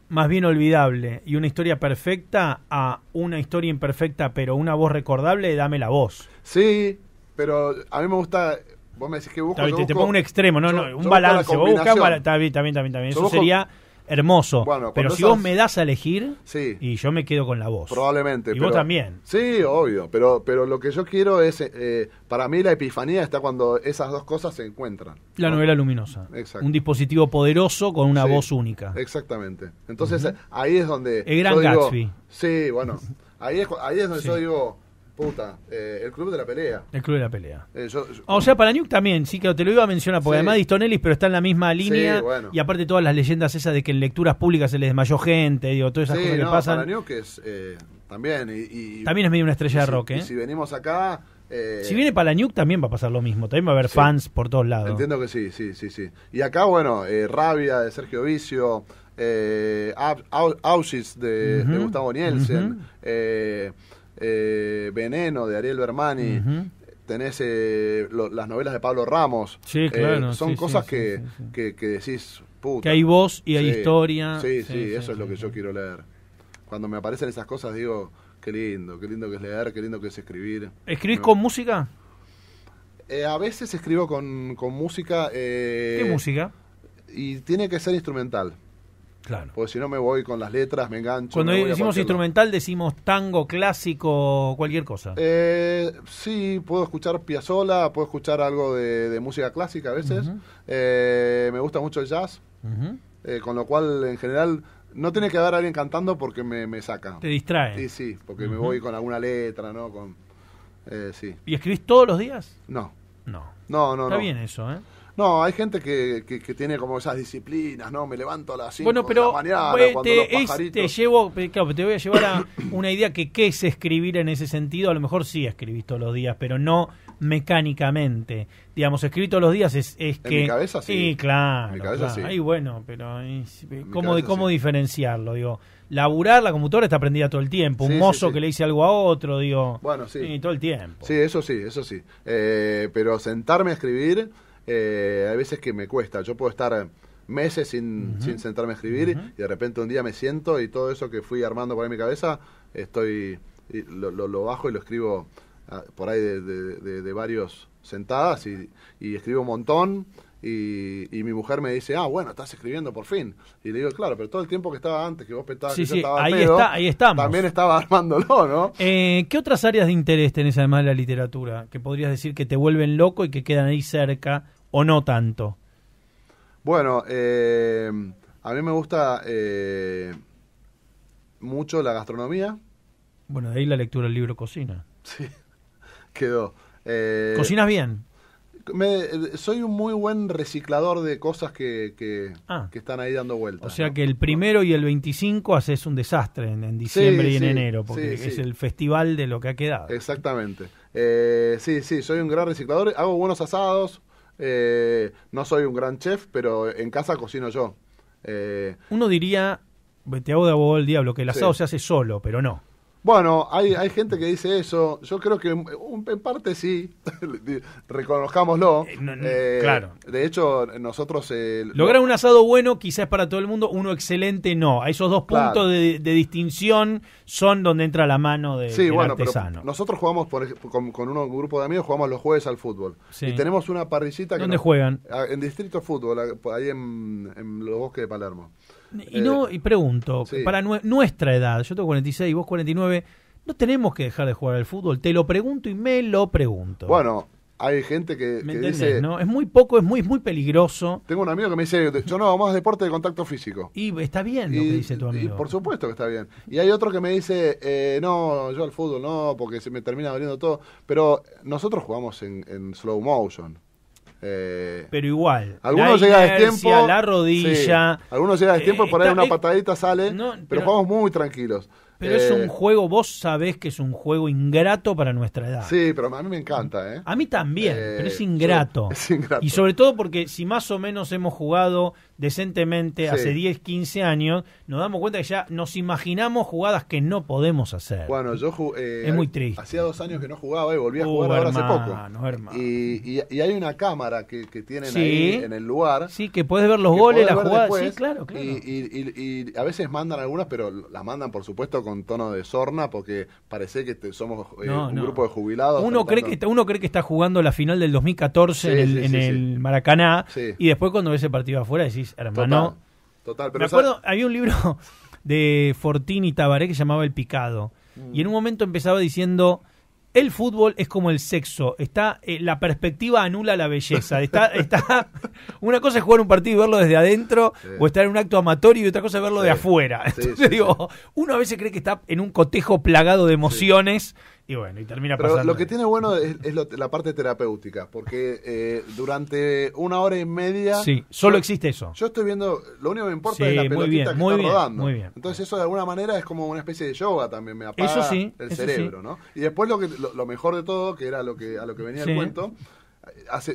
más bien olvidable y una historia perfecta a una historia imperfecta, pero una voz recordable, dame la voz. Sí, pero a mí me gusta vos me decís que busco, te, pongo un extremo, no, no, un balance. Vos buscás, también, también, también. Eso sería hermoso. pero si vos me das a elegir, sí. y yo me quedo con la voz. Probablemente. Y vos también. Sí, obvio. Pero, pero lo que yo quiero es, eh, eh, para mí la epifanía está cuando esas dos cosas se encuentran. La novela luminosa. Exacto. Un dispositivo poderoso con una voz única. Exactamente. Entonces ahí es donde... El gran Gatsby. sí, bueno. Ahí es, ahí donde yo digo Puta, eh, el club de la pelea. El club de la pelea. Eh, o sea, para también, sí que te lo iba a mencionar, porque además de Distonelis, pero está en la misma línea. Y aparte todas las leyendas esas de que en lecturas públicas se les desmayó gente, digo, todas esas sí, cosas que pasan. Eh, también. Y, también es medio una estrella de rock, si, venimos acá. si viene para también va a pasar lo mismo, también va a haber fans por todos lados. Entiendo que sí, sí, sí, sí. Y acá, bueno, Rabia de Sergio Vicio, eh, de, Gustavo Nielsen, Eh eh, Veneno de Ariel Bermani, tenés eh, las novelas de Pablo Ramos. Sí, eh, son cosas que, decís, Que hay voz y hay historia. Sí, sí, eso es lo que yo quiero leer. Cuando me aparecen esas cosas digo, qué lindo, qué lindo que es leer, qué lindo que es escribir. ¿Escribís con música? Eh, a veces escribo con, con música. ¿Qué música? Y tiene que ser instrumental. Claro. Porque si no me voy con las letras, me engancho. Cuando decimos instrumental, decimos tango, clásico, cualquier cosa. Eh, sí, puedo escuchar piazzola, puedo escuchar algo de, música clásica a veces. Eh, me gusta mucho el jazz. Eh, con lo cual, en general, no tiene que haber alguien cantando porque me, saca. Te distrae. Sí, sí, porque me voy con alguna letra, ¿no? Con, eh, sí. ¿Y escribís todos los días? No. No. No, no, Está bien eso, ¿eh? No, hay gente que, tiene como esas disciplinas, ¿no? Me levanto a las 5 bueno, pero, de la te, llevo, eh, te voy a llevar a una idea que qué es escribir en ese sentido. A lo mejor sí escribís todos los días, pero no mecánicamente. Digamos, escribir todos los días es, que... En mi cabeza sí. Sí, claro. En mi cabeza sí. Ay, bueno, pero eh, ¿cómo, cómo diferenciarlo? Digo, laburar, la computadora está aprendida todo el tiempo. Un mozo que le dice algo a otro, digo... Bueno, sí. Eh, todo el tiempo. Sí, eso sí, eso sí. pero sentarme a escribir... Eh, hay veces que me cuesta. Yo puedo estar eh, meses sin, sin sentarme a escribir y de repente un día me siento y todo eso que fui armando por ahí en mi cabeza, estoy lo, bajo y lo escribo ah, por ahí de, varios sentadas y, escribo un montón y, mi mujer me dice, ah, bueno, estás escribiendo por fin. Y le digo, claro, pero todo el tiempo que estaba antes, que vos pensabas ahí está, ahí también estaba armándolo, ¿no? Eh, ¿Qué otras áreas de interés tenés además de la literatura que podrías decir que te vuelven loco y que quedan ahí cerca o no tanto? Bueno, eh, a mí me gusta eh, mucho la gastronomía. Bueno, de ahí la lectura del libro Cocina. Sí, quedó. Eh, ¿Cocinas bien? soy un muy buen reciclador de cosas que, ah. están ahí dando vueltas. O sea que el primero y el 25 haces un desastre en, diciembre y en enero, porque es el festival de lo que ha quedado. Exactamente. sí, sí, soy un gran reciclador. Hago buenos asados, eh, no soy un gran chef, pero en casa cocino yo. Eh, Uno diría, te de abogado el diablo, que el asado se hace solo, pero no. Bueno, hay, hay gente que dice eso. Yo creo que en parte sí, reconozcámoslo. Eh, eh, claro. De hecho, nosotros... Eh, Lograr un asado bueno quizás para todo el mundo, uno excelente no. A Esos dos puntos de, distinción son donde entra la mano de, sí, bueno, nosotros jugamos con, un grupo de amigos, jugamos los jueves al fútbol. Y tenemos una parrillita... Que ¿Dónde juegan? En Distrito Fútbol, ahí en, en los bosques de Palermo. Y no, eh, y pregunto, para nuestra edad, yo tengo 46, vos 49, no tenemos que dejar de jugar al fútbol, te lo pregunto y me lo pregunto. Bueno, hay gente que, dice, ¿no? Es muy poco, es muy, muy peligroso. Tengo un amigo que me dice, yo no, vamos a deporte de contacto físico. Y está bien lo que dice tu amigo. por supuesto que está bien. Y hay otro que me dice, eh, no, yo al fútbol no, porque se me termina abriendo todo. Pero nosotros jugamos en, en slow motion. Eh, pero igual. Algunos llega a La rodilla. algunos llega a eh, tiempo y por ahí una patadita sale. pero, jugamos muy tranquilos. Pero es eh, un juego, vos sabés que es un juego ingrato para nuestra edad. Sí, pero a mí me encanta, ¿eh? A mí también, pero es ingrato. Y sobre todo porque si más o menos hemos jugado decentemente hace 10, 15 años, nos damos cuenta que ya nos imaginamos jugadas que no podemos hacer. Bueno, yo jugué, eh, Es muy triste. Hacía dos años que no jugaba y volví a uh, jugar ahora hace poco. Y, hay una cámara que, tienen ahí en el lugar. Sí, que puedes ver los goles, las jugadas. sí, claro, claro. Y, a veces mandan algunas, pero las mandan, por supuesto, con tono de sorna, porque parece que somos eh, un grupo de jubilados. Uno cree, que está, uno cree que está jugando la final del 2014 en el, en el Maracaná, y después cuando ves el partido afuera decís, hermano. Total, Me acuerdo, había un libro de Fortini y Tabaré que llamaba El Picado. Y en un momento empezaba diciendo. El fútbol es como el sexo, está eh, la perspectiva anula la belleza. Está, está una cosa es jugar un partido y verlo desde adentro o estar en un acto amatorio y otra cosa es verlo de afuera. Entonces digo, uno a veces cree que está en un cotejo plagado de emociones y bueno, y termina pasando. Pero lo que tiene bueno es, la parte terapéutica, porque eh, durante una hora y media. Sí, solo existe eso. Yo estoy viendo, lo único que me importa es la pelotita que está rodando. Muy bien. Entonces, eso de alguna manera es como una especie de yoga también, me apaga el cerebro, ¿no? Y después, lo, que, lo, mejor de todo, que era lo que, a lo que venía el cuento,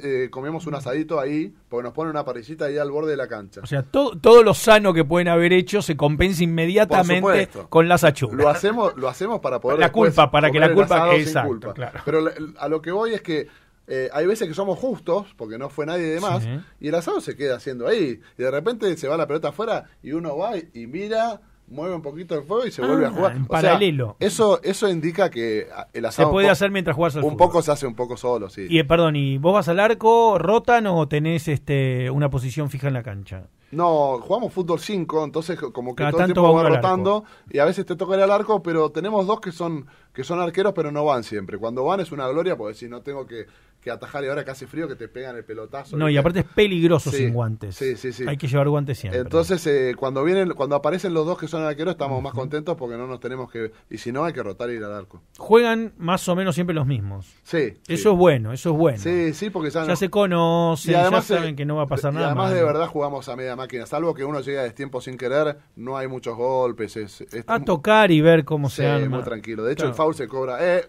eh, comemos un asadito ahí, porque nos ponen una parrillita ahí al borde de la cancha. O sea, todo, lo sano que pueden haber hecho se compensa inmediatamente con las achugas. Lo hacemos, lo hacemos para poder. La culpa, para que la culpa. culpa. Pero a lo que voy es que eh, hay veces que somos justos, porque no fue nadie de más, y el asado se queda haciendo ahí. Y de repente se va la pelota afuera y uno va y mira mueve un poquito el fuego y se vuelve a ah, jugar. En paralelo. eso, eso indica que el asalto. Se puede hacer mientras juegas al Un poco se hace un poco solo, sí. Y eh, perdón, ¿y vos vas al arco, rotan o tenés este, una posición fija en la cancha? No, jugamos fútbol 5, entonces como que Cada todo el tiempo va rotando y a veces te toca ir al arco, pero tenemos dos que son que son arqueros pero no van siempre. Cuando van es una gloria porque si no tengo que atajar y ahora que hace frío que te pegan el pelotazo. No, y aparte es peligroso sin guantes. Sí, sí, sí. Hay que llevar guantes siempre. Entonces, eh, cuando vienen, cuando aparecen los dos que son arqueros, estamos más contentos porque no nos tenemos que. Y si no, hay que rotar y ir al arco. Juegan más o menos siempre los mismos. Sí. Eso es bueno, eso es bueno. Sí, sí, porque ya, se conocen, además, ya saben que no va a pasar y nada. Además, de verdad jugamos a media máquina. Salvo que uno llegue a destiempo sin querer, no hay muchos golpes. Es, a tocar y ver cómo se arma. muy tranquilo. De hecho, el foul se cobra, eh,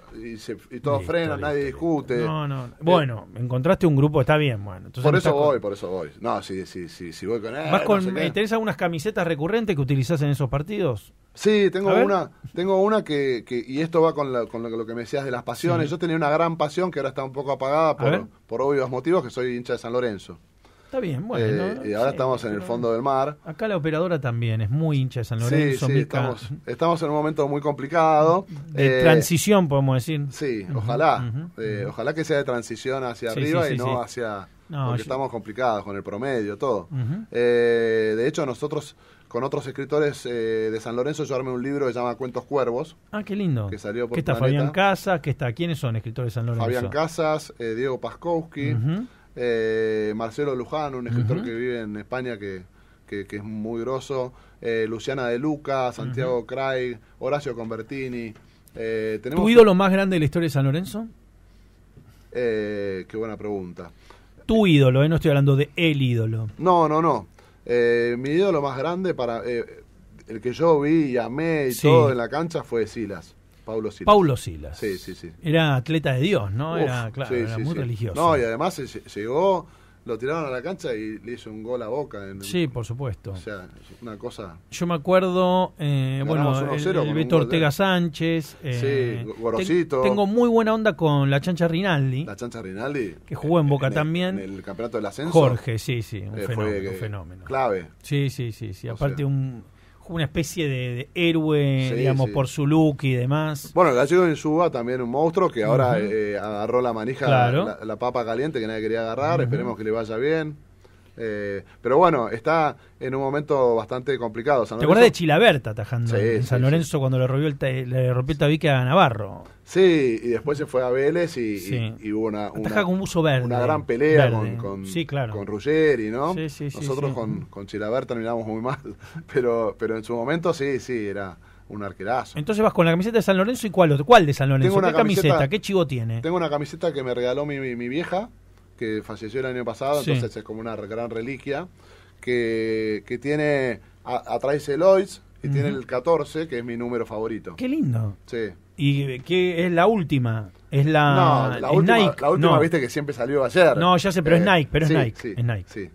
y, todo frena nadie discute. No, no. Eh, bueno, encontraste un grupo, está bien, bueno. por eso voy, por eso voy. No, si, si, si, voy con eh, él. Eh, ¿Tenés algunas camisetas recurrentes que utilizás en esos partidos? Sí, tengo una, tengo una que, y esto va con, con lo, que me decías de las pasiones. Yo tenía una gran pasión que ahora está un poco apagada por, por obvios motivos, que soy hincha de San Lorenzo. Está bien, bueno. Eh, y ahora estamos en el fondo del mar. Acá la operadora también es muy hincha de San Lorenzo. Sí, sí, estamos, en un momento muy complicado. De eh, transición, podemos decir. Sí, ojalá. Eh, ojalá que sea de transición hacia arriba y no hacia... porque estamos complicados con el promedio, todo. de hecho, nosotros con otros escritores de San Lorenzo. Yo armé un libro que se llama Cuentos Cuervos. Ah, qué lindo. Que salió por ¿Qué está Fabián Casas? está? ¿Quiénes son escritores de San Lorenzo? Fabián Casas, Diego Paskowski. Eh, Marcelo Luján, un escritor que vive en España que, que, es muy grosso, eh, Luciana de Luca, Santiago Craig, Horacio Convertini. Eh, tenemos... ¿Tu ídolo más grande de la historia de San Lorenzo? Eh, qué buena pregunta. Tu ídolo, no estoy hablando de el ídolo. No, no, no. mi ídolo más grande para el que yo vi y amé y todo en la cancha fue Silas. Pablo Silas. Sí, sí, sí. Era atleta de Dios, ¿no? era claro, era muy religioso. No, y además llegó, lo tiraron a la cancha y le hizo un gol a boca. En sí, por supuesto. O sea, una cosa. Yo me acuerdo, eh, bueno, el, Ortega Sánchez. Eh, sí, Gorosito. tengo muy buena onda con la Chancha Rinaldi. La Chancha Rinaldi. Que jugó en, Boca también. en el campeonato del ascenso. Jorge, sí, sí. Un, eh, fenómeno, un fenómeno, Clave. Sí, sí, sí. sí. Aparte, un una especie de, héroe, digamos, por su look y demás. Bueno, el gallego en Suba también un monstruo que ahora eh, agarró la manija, la, papa caliente que nadie quería agarrar. Esperemos que le vaya bien. Eh, pero bueno, está en un momento bastante complicado. ¿Te acuerdas de Chilaberta atajando sí, San Lorenzo cuando le rompió, el le rompió tabique a Navarro? Sí, y después se fue a Vélez y, hubo una, gran pelea con, con, Ruggeri, ¿no? Nosotros con, con Chilaberta terminamos muy mal, pero, pero en su momento sí, sí, era un arquerazo. Entonces vas con la camiseta de San Lorenzo y cuál, cuál de San Lorenzo. ¿Qué camiseta, ¿Qué chivo tiene? Tengo una camiseta que me regaló mi, mi vieja, que falleció el año pasado, entonces es como una gran reliquia, que, que tiene a, a Trace Eloise, tiene el 14, que es mi número favorito. Qué lindo. Sí. ¿Y qué es la última? Es la, no, la última, Nike. La última viste que siempre salió ayer. No, ya sé, pero es eh, Nike, pero es Nike. Sí, Nike.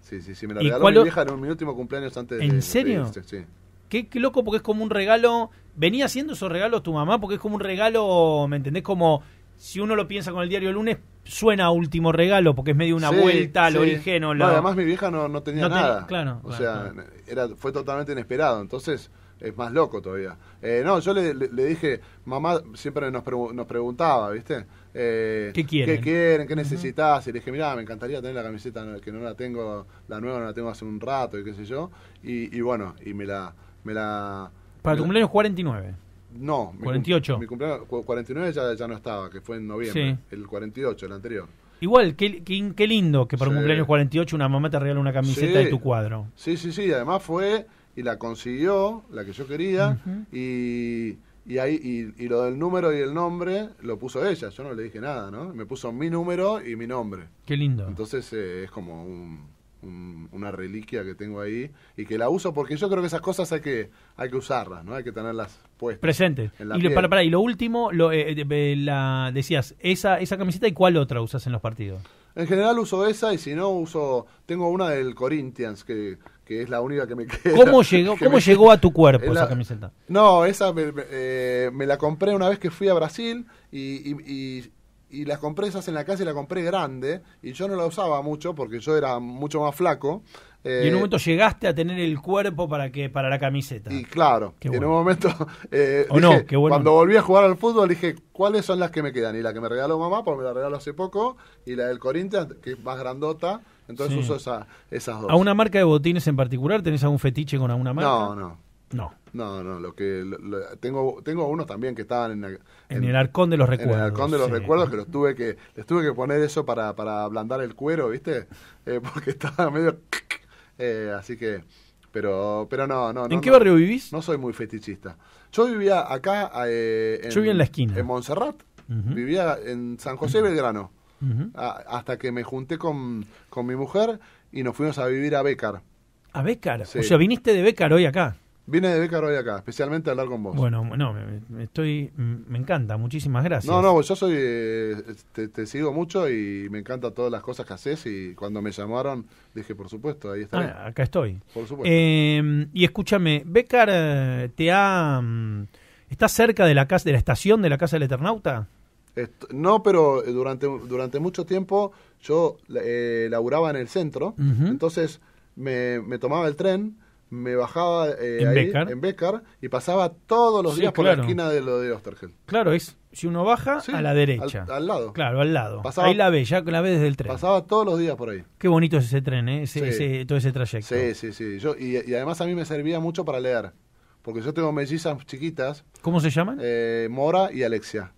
Sí, sí, sí, me la regaló mi vieja en mi último cumpleaños antes de... ¿En serio? sí. qué, loco porque es como un regalo. Venía haciendo esos regalos tu mamá porque es como un regalo, ¿me entendés? Como si uno lo piensa con el diario lunes, suena a último regalo, porque es medio una vuelta al origen. además mi vieja no, tenía nada. Claro, o sea, Era, fue totalmente inesperado. Entonces es más loco todavía. Eh, no, yo le, dije, mamá siempre nos, preguntaba, ¿viste? Eh, ¿Qué quieren? ¿Qué quieren? ¿Qué necesitas? Y le dije, mira, me encantaría tener la camiseta que no la tengo, la nueva no la tengo hace un rato y qué sé yo. Y, bueno, y me la... Me la Para tu cumpleaños 49. No. Mi cumpleaños, 49 ya, no estaba, que fue en noviembre. El 48, el anterior. Igual, qué, qué, lindo que para un cumpleaños 48 una mamá te regala una camiseta de tu cuadro. Sí, sí, sí. Además fue y la consiguió, la que yo quería, y, y, ahí y, y, lo del número y el nombre lo puso ella. Yo no le dije nada, ¿no? Me puso mi número y mi nombre. Qué lindo. Entonces eh, es como un una reliquia que tengo ahí y que la uso porque yo creo que esas cosas hay que hay que usarlas, ¿no? Hay que tenerlas puestas. Presente. y, lo, último, eh, eh, la, decías, esa, esa camiseta y cuál otra usas en los partidos. En general uso esa y si no uso, tengo una del Corinthians que, es la única que me queda. ¿Cómo llegó, llegó a tu cuerpo esa camiseta? No, esa eh, me, la compré una vez que fui a Brasil y y las compré esas en la casa y la compré grande y yo no la usaba mucho porque yo era mucho más flaco. y en un eh, momento llegaste a tener el cuerpo para que para la camiseta. Y claro, en un momento eh, cuando volví a jugar al fútbol dije, ¿cuáles son las que me quedan? Y la que me regaló mamá, porque me la regaló hace poco, y la del Corinthians, que es más grandota, entonces uso esas dos. ¿A una marca de botines en particular tenés algún fetiche con alguna marca? No, no. No. No, no, lo que tengo tengo unos también que estaban en, el arcón de los recuerdos. En el arcón de los recuerdos que los tuve que les tuve que poner eso para, para ablandar el cuero, ¿viste? Eh, porque estaba medio eh, así que pero pero no, no, ¿En qué barrio vivís? No soy muy fetichista. Yo vivía acá eh, en, Yo vivía en la esquina. En Montserrat. Vivía en San José Belgrano. hasta que me junté con, mi mujer y nos fuimos a vivir a Bécar. ¿A Bécar? O sea, viniste de Bécar hoy acá. Vine de Becar hoy acá, especialmente a hablar con vos. Bueno, no, me, estoy, me encanta, muchísimas gracias. No, no, yo soy, eh, te, sigo mucho y me encantan todas las cosas que haces y cuando me llamaron dije, por supuesto, ahí está. Ah, acá estoy. Por supuesto. Em, y escúchame, Becar eh, te ha, mm, ¿estás cerca de la casa, de la estación de la Casa del Eternauta? No, pero eh, durante, durante mucho tiempo yo eh, laburaba en el centro, entonces me, me tomaba el tren me bajaba eh, ¿En, ahí, en y pasaba todos los días por la esquina de lo de Ostergel. Claro, es si uno baja a la derecha. Al, lado. Claro, al lado. ahí la ve, ya la ve desde el tren. Pasaba todos los días por ahí. Qué bonito es ese tren, ¿eh? ese, todo ese trayecto. Sí, sí, sí. y, además a mí me servía mucho para leer, porque yo tengo mellizas chiquitas. ¿Cómo se llaman? Eh, Mora y Alexia.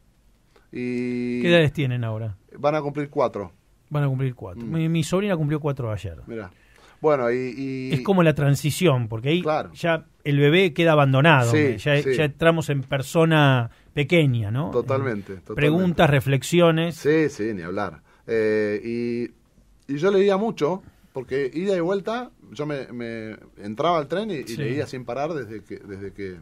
Y ¿Qué edades tienen ahora? Van a cumplir cuatro. Van a cumplir cuatro. Mm. Mi, mi sobrina cumplió cuatro ayer. Mira. Bueno, y, Es como la transición, porque ahí ya el bebé queda abandonado, ya, entramos en persona pequeña, ¿no? Totalmente. Preguntas, reflexiones. Sí, sí, ni hablar. Eh, y, yo leía mucho, porque ida y vuelta, yo me, entraba al tren y, leía sin parar desde que, desde que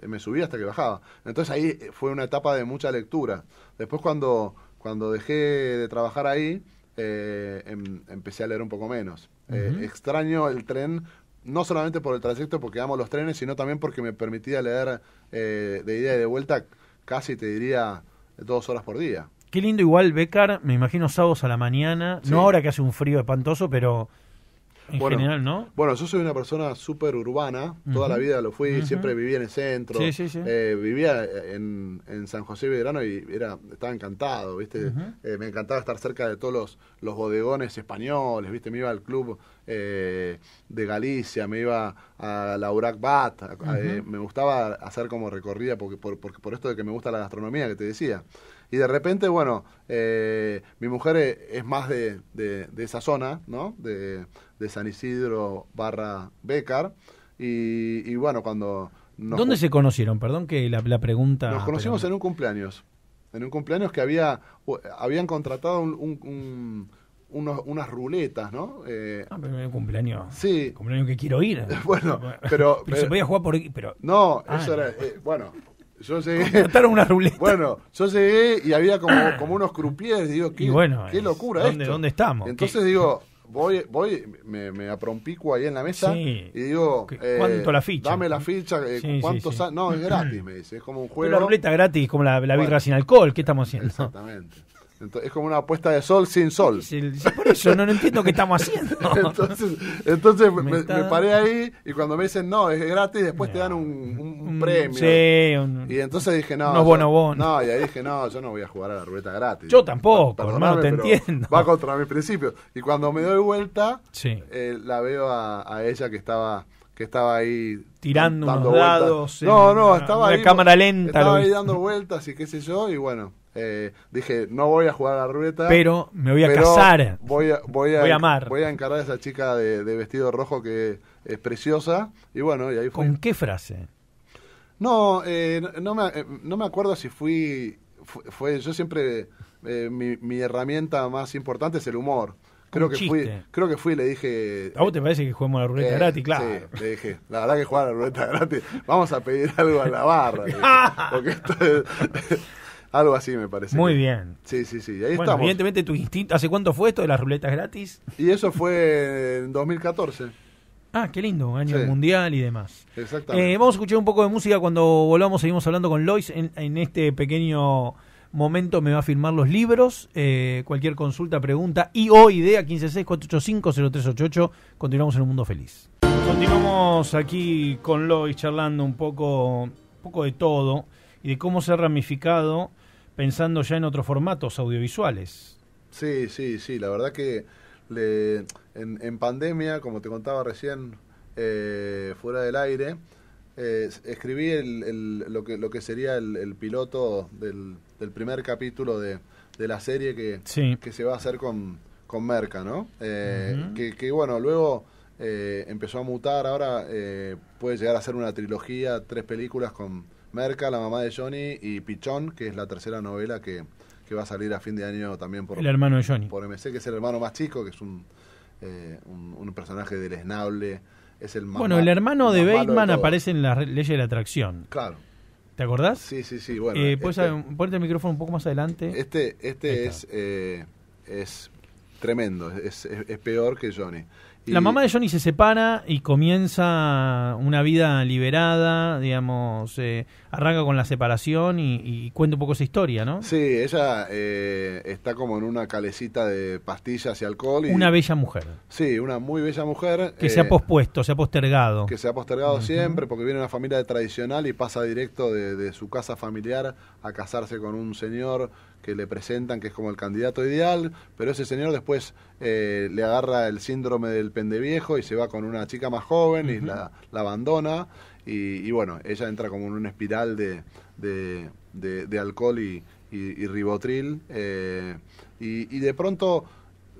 eh, me subía hasta que bajaba. Entonces ahí eh, fue una etapa de mucha lectura. Después cuando, cuando dejé de trabajar ahí, em, empecé a leer un poco menos. Eh, extraño el tren, no solamente por el trayecto, porque amo los trenes, sino también porque me permitía leer eh, de ida y de vuelta casi, te diría, dos horas por día. Qué lindo igual Becar, me imagino sábados a la mañana, no ahora que hace un frío espantoso, pero en bueno, general, ¿no? Bueno, yo soy una persona súper urbana, toda la vida lo fui, siempre vivía en el centro, eh, vivía eh, en, San José de Verano y era, estaba encantado, ¿viste? Eh, me encantaba estar cerca de todos los, los, bodegones españoles, ¿viste? Me iba al club de Galicia, me iba a la Urac Bat, me gustaba hacer como recorrida porque, por, por esto de que me gusta la gastronomía que te decía. Y de repente, bueno, mi mujer es, más de, de esa zona, ¿no? De, de San Isidro barra Becar. Y, bueno, cuando... ¿Dónde se conocieron? Perdón que la, pregunta... Nos conocimos en un cumpleaños. En un cumpleaños que había habían contratado unos, unas ruletas, ¿no? Eh, ah, pero un cumpleaños. Sí. Un cumpleaños que quiero ir. Bueno, pero. pero se eh, podía jugar por. Pero... No, eso ah. era. Eh, bueno, yo llegué. una ruleta. Bueno, yo llegué y había como, unos croupiers. Digo, qué, bueno, qué locura ¿dónde, estamos? Entonces digo, voy, voy me, me aprompico ahí en la mesa y digo, eh, ¿cuánto la ficha? Dame la ficha, eh, ¿cuántos No, es gratis, me dice, es como un juego. la ruleta gratis, como la, la birra sin alcohol, ¿qué estamos haciendo? Exactamente es como una apuesta de sol sin sol. por eso no, entiendo qué estamos haciendo. entonces, entonces me, paré ahí y cuando me dicen no, es gratis, después te dan un, un, mm, mm, premio. y entonces dije no. No, y ahí dije no, yo no voy a jugar a la ruleta gratis. Yo tampoco, hermano, te entiendo. Va contra mi principio Y cuando me doy vuelta, eh, la veo a, ella que estaba que estaba ahí tirando unos dados. No, no, estaba Estaba ahí dando vueltas y qué sé yo, y bueno, eh, dije, no voy a jugar a la ruleta. Pero me voy a casar. Voy a, voy a, Voy a encarar esa chica de, vestido rojo que es preciosa. Y bueno, y ahí fue. ¿Con qué frase? No, eh, no, me, eh, no me acuerdo si fui. Fue, yo siempre. Eh, mi, mi, herramienta más importante es el humor. Creo que, fui, creo que fui y le dije... ¿A vos te parece que juguemos a la ruleta gratis? Claro. le dije, la verdad que jugar a la ruleta gratis, vamos a pedir algo a la barra. porque esto es, algo así me parece. Muy bien. Sí, sí, sí. Ahí estamos. Evidentemente tu instinto. ¿Hace cuánto fue esto de las ruletas gratis? Y eso fue en 2014. Ah, qué lindo, año mundial y demás. Exactamente. Eh, vamos a escuchar un poco de música cuando volvamos. Seguimos hablando con Lois en, este pequeño momento me va a firmar los libros. Eh, cualquier consulta, pregunta y hoy idea 156-485-0388. Continuamos en un mundo feliz. Continuamos aquí con Lois charlando un poco, un poco de todo y de cómo se ha ramificado pensando ya en otros formatos audiovisuales. Sí, sí, sí, la verdad que en, pandemia, como te contaba recién, eh, fuera del aire, escribí lo, que, lo que sería el, piloto del, primer capítulo de, la serie que, se va a hacer con, Merca, ¿no? Eh, que, que, bueno, luego eh, empezó a mutar, ahora puede llegar a ser una trilogía, tres películas con, Merca, la mamá de Johnny, y Pichón, que es la tercera novela que, va a salir a fin de año también por... El hermano de Johnny. Por MC, que es el hermano más chico, que es un, eh, un, personaje deleznable. Es el bueno, el hermano de Bateman aparece en La ley de la atracción. Claro. ¿Te acordás? Sí, sí, sí. Bueno, eh, ¿puedes este el micrófono un poco más adelante. Este, este eh, es, es tremendo, es, peor que Johnny. La mamá de Johnny se separa y comienza una vida liberada, digamos, se eh, arranca con la separación y, y, cuenta un poco esa historia, ¿no? Sí, ella eh, está como en una calecita de pastillas y alcohol. una bella mujer. Sí, una muy bella mujer. Que se ha eh, pospuesto, se ha postergado. Que se ha postergado siempre porque viene de una familia tradicional y pasa directo de su casa familiar a casarse con un señor que le presentan que es como el candidato ideal, pero ese señor después eh, le agarra el síndrome del pendeviejo y se va con una chica más joven y la, abandona. Y, bueno, ella entra como en una espiral de, alcohol y, ribotril. Eh, y, de pronto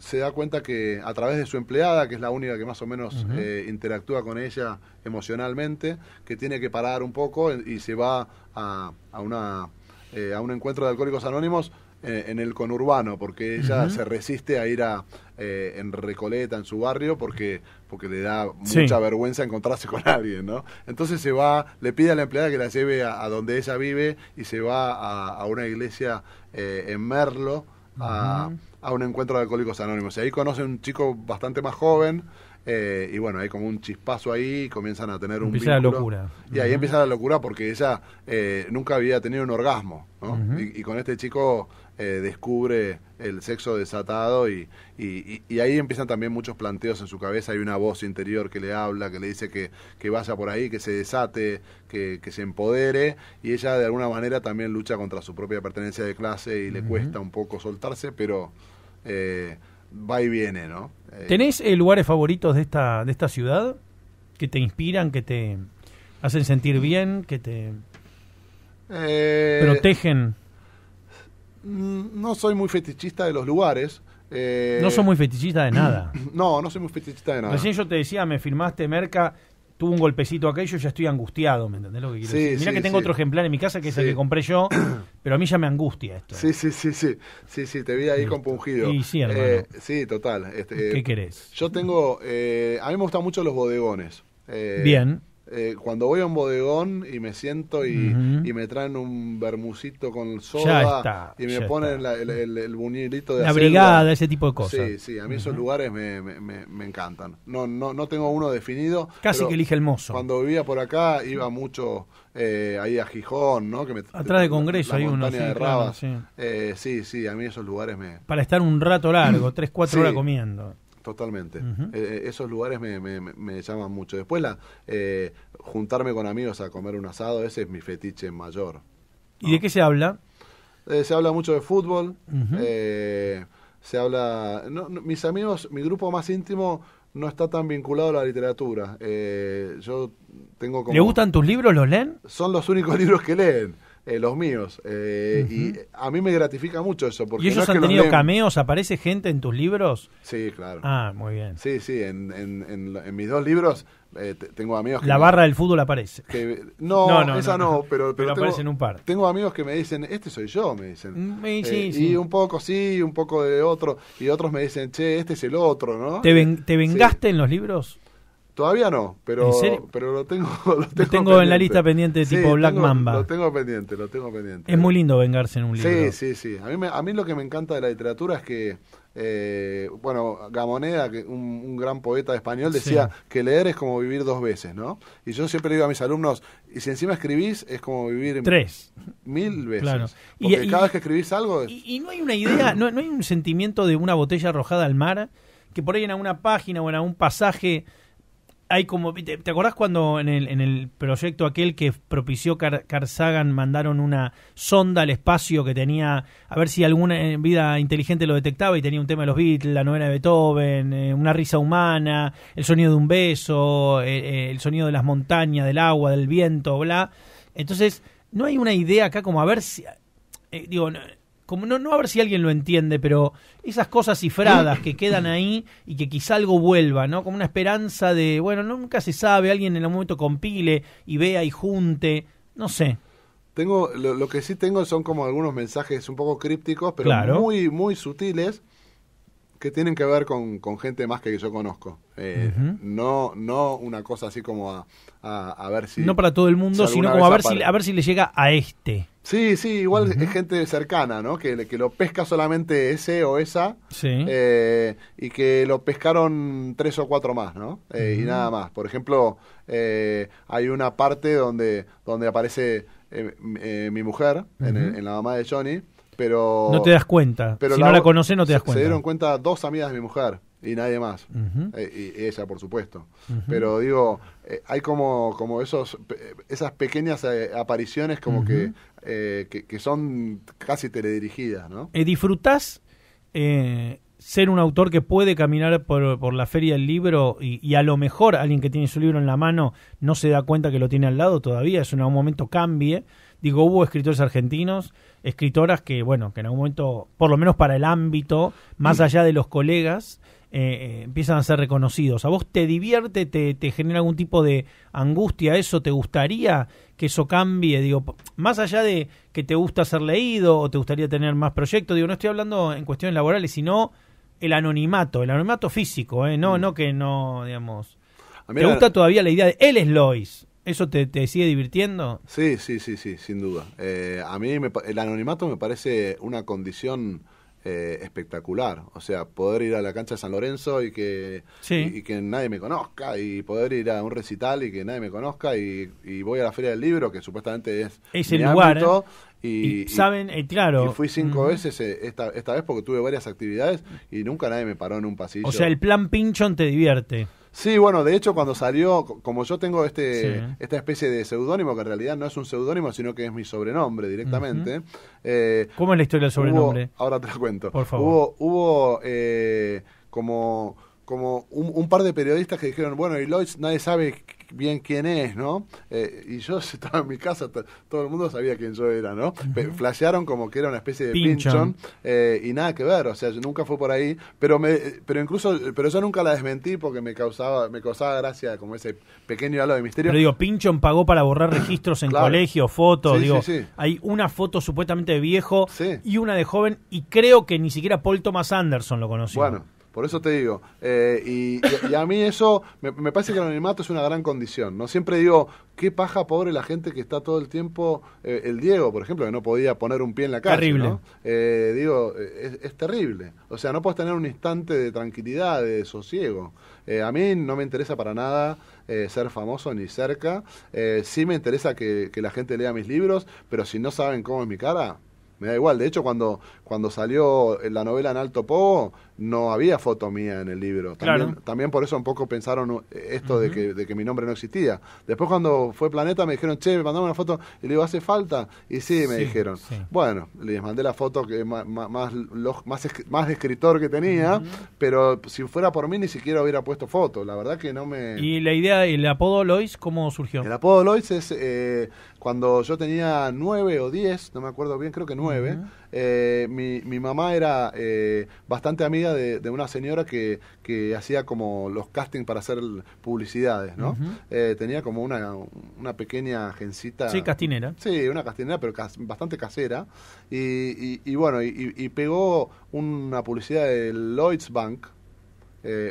se da cuenta que a través de su empleada, que es la única que más o menos eh, interactúa con ella emocionalmente, que tiene que parar un poco y se va a, a una eh, a un encuentro de Alcohólicos Anónimos eh, en el conurbano, porque ella se resiste a ir a, eh, en Recoleta, en su barrio, porque, porque le da mucha vergüenza encontrarse con alguien, ¿no? Entonces se va, le pide a la empleada que la lleve a, donde ella vive y se va a, una iglesia en Merlo a, a un encuentro de Alcohólicos Anónimos. Y ahí conoce a un chico bastante más joven. Eh, y bueno, hay como un chispazo ahí, comienzan a tener un. Empieza la locura. Y ahí empieza la locura porque ella eh, nunca había tenido un orgasmo, ¿no? y, con este chico eh, descubre el sexo desatado y, y, ahí empiezan también muchos planteos en su cabeza. Hay una voz interior que le habla, que le dice que, que vaya por ahí, que se desate, que, que, se empodere. Y ella de alguna manera también lucha contra su propia pertenencia de clase y le cuesta un poco soltarse, pero va y viene, ¿no? Eh, ¿Tenés eh, lugares favoritos de esta, de esta ciudad que te inspiran, que te hacen sentir bien, que te eh, protegen? Mm, no soy muy fetichista de los lugares. no soy muy fetichista de nada. No, no soy muy fetichista de nada. Recién yo te decía, me firmaste Merca tuvo un golpecito aquello, ya estoy angustiado, ¿me entendés lo que quiero decir? Mirá que tengo otro ejemplar en mi casa que es el que compré yo, pero a mí ya me angustia esto. Sí, sí, sí, sí, sí, sí te vi ahí compungido. Sí, sí, eh, sí, total. Este, ¿Qué querés? Yo tengo, eh, a mí me gustan mucho los bodegones. Eh, Bien. Eh, cuando voy a un bodegón y me siento y, me traen un bermucito con soda y me ponen el, el, buñilito de la brigada, ese tipo de cosas. Sí, sí, a mí esos lugares me, me, encantan. No, no, no tengo uno definido. Casi que elige el mozo. Cuando vivía por acá iba mucho eh, ahí a Gijón, ¿no? Que me, Atrás de Congreso hay uno. Sí, eh, sí. sí, a mí esos lugares me... Para estar un rato largo, tres, cuatro horas comiendo. Totalmente. Eh, eh, esos lugares me, me, llaman mucho. Después la, eh, juntarme con amigos a comer un asado, ese es mi fetiche mayor. ¿Y de qué se habla? se habla mucho de fútbol. se habla. mis amigos, mi grupo más íntimo no está tan vinculado a la literatura. yo tengo como... ¿Le gustan tus libros? ¿Los leen? Son los únicos libros que leen. Eh, los míos. Eh, y a mí me gratifica mucho eso. Porque ¿Y ellos han tenido cameos? ¿Aparece gente en tus libros? Sí, claro. Ah, muy bien. Sí, sí, en, mis dos libros eh, tengo amigos La barra del fútbol aparece. Que, no, esa no, pero, pero, aparecen un par. Tengo amigos que me dicen, este soy yo, me dicen. Sí, mm, sí, Y un poco sí, un poco de otro. Y otros me dicen, che, este es el otro, ¿no? ¿Te, te vengaste en los libros? Todavía no, pero, pero lo tengo. tengo, en la lista pendiente de tipo Black Mamba. Lo tengo pendiente, lo tengo pendiente. Es muy lindo vengarse en un libro. Sí, sí, sí. A mí, a lo que me encanta de la literatura es que, eh, bueno, Gamoneda, que un, gran poeta español, decía que leer es como vivir dos veces, ¿no? Y yo siempre digo a mis alumnos, y si encima escribís, es como vivir. Tres. Mil veces. Porque y, cada vez que escribís algo. Y, no hay una idea, no, no hay un sentimiento de una botella arrojada al mar, que por ahí en alguna página o en algún pasaje hay como. ¿Te, acordás cuando en el, en el, proyecto aquel que propició Carzagan mandaron una sonda al espacio que tenía. a ver si alguna eh, vida inteligente lo detectaba y tenía un tema de los Beatles, la novena de Beethoven, eh, una risa humana, el sonido de un beso, eh, el sonido de las montañas, del agua, del viento, bla. Entonces, no hay una idea acá como a ver si. digo, no, no a ver si alguien lo entiende, pero esas cosas cifradas que quedan ahí y que quizá algo vuelva, ¿no? Como una esperanza de, bueno, nunca se sabe, alguien en algún momento compile y vea y junte, no sé. Tengo, lo, lo que sí tengo son como algunos mensajes un poco crípticos, pero muy, muy sutiles que tienen que ver con, gente más que yo conozco. Eh, no, no una cosa así como a, ver si... No para todo el mundo, sino como a ver, si, a ver si le llega a este. Sí, sí, igual es gente cercana, ¿no? Que, que lo pesca solamente ese o esa sí. Eh, y que lo pescaron tres o cuatro más, ¿no? Eh, y nada más. Por ejemplo, hay una parte donde, donde aparece mi mujer en la mamá de Johnny pero, no te das cuenta. si no la conoces, no te das cuenta. Se dieron cuenta dos amigas de mi mujer y nadie más. Eh, y ella, por supuesto. Pero digo, eh, hay como, como esos, esas pequeñas eh, apariciones como que, que, son casi teledirigidas, ¿no? ¿Disfrutás ser un autor que puede caminar por, la feria del libro y, a lo mejor alguien que tiene su libro en la mano no se da cuenta que lo tiene al lado todavía, es un momento cambie? digo, hubo escritores argentinos, escritoras que, bueno, que en algún momento, por lo menos para el ámbito, más mm. allá de los colegas, eh, eh, empiezan a ser reconocidos. ¿A vos te divierte, te, genera algún tipo de angustia eso? ¿Te gustaría que eso cambie? Digo, más allá de que te gusta ser leído o te gustaría tener más proyectos, digo, no estoy hablando en cuestiones laborales, sino el anonimato, el anonimato físico, ¿eh? no, mm. no que no, digamos. ¿Te gusta todavía la idea de él es Lois? ¿Eso te, sigue divirtiendo? Sí, sí, sí, sí, sin duda. Eh, a mí el anonimato me parece una condición eh, espectacular. O sea, poder ir a la cancha de San Lorenzo y que, y, que nadie me conozca, y poder ir a un recital y que nadie me conozca, y, y voy a la Feria del Libro, que supuestamente es, el lugar. ¿eh? y, saben, claro. fui cinco veces esta, esta vez porque tuve varias actividades y nunca nadie me paró en un pasillo. O sea, el plan Pinchón te divierte. Sí, bueno, de hecho cuando salió, como yo tengo este esta especie de seudónimo, que en realidad no es un seudónimo, sino que es mi sobrenombre directamente. Eh, ¿Cómo es la historia del sobrenombre? ahora te lo cuento. Por favor. Hubo, eh, como como un, par de periodistas que dijeron, bueno, y Lois nadie sabe bien quién es, ¿no? Eh, y yo estaba en mi casa, todo el mundo sabía quién yo era, ¿no? Flashearon como que era una especie de pinchón, eh, y nada que ver, o sea, yo nunca fue por ahí, pero me, pero incluso, pero yo nunca la desmentí porque me causaba, me causaba gracia como ese pequeño halo de misterio. Pero digo, pinchon pagó para borrar registros en colegio, fotos, digo, hay una foto supuestamente de viejo y una de joven y creo que ni siquiera Paul Thomas Anderson lo conoció. Bueno. Por eso te digo, eh, y, a mí eso, me, parece que el anonimato es una gran condición, ¿no? Siempre digo, qué paja pobre la gente que está todo el tiempo, eh, el Diego, por ejemplo, que no podía poner un pie en la calle, terrible. Eh, digo, es, terrible. O sea, no puedes tener un instante de tranquilidad, de sosiego. a mí no me interesa para nada ser famoso ni cerca. sí me interesa que, la gente lea mis libros, pero si no saben cómo es mi cara, me da igual. De hecho, cuando, cuando salió la novela en Alto po no había foto mía en el libro. También, por eso un poco pensaron uh, esto de, que, de, mi nombre no existía. Después cuando fue Planeta me dijeron, che, me una foto. Y le digo, ¿hace falta? Y sí, me dijeron. Bueno, les mandé la foto que más, más, más, escritor que tenía, pero si fuera por mí ni siquiera hubiera puesto foto. La verdad que no me... ¿Y la idea, el apodo Lois, cómo surgió? El apodo Lois es eh, cuando yo tenía nueve o diez, no me acuerdo bien, creo que nueve. Eh, mi, mi, mamá era eh, bastante amiga de, una señora que, que, hacía como los castings para hacer publicidades, ¿no? Eh, tenía como una, una pequeña agencita. Sí, castinera. Sí, una castinera, pero bastante casera. Y, y, bueno, y, pegó una publicidad de Lloyds Bank.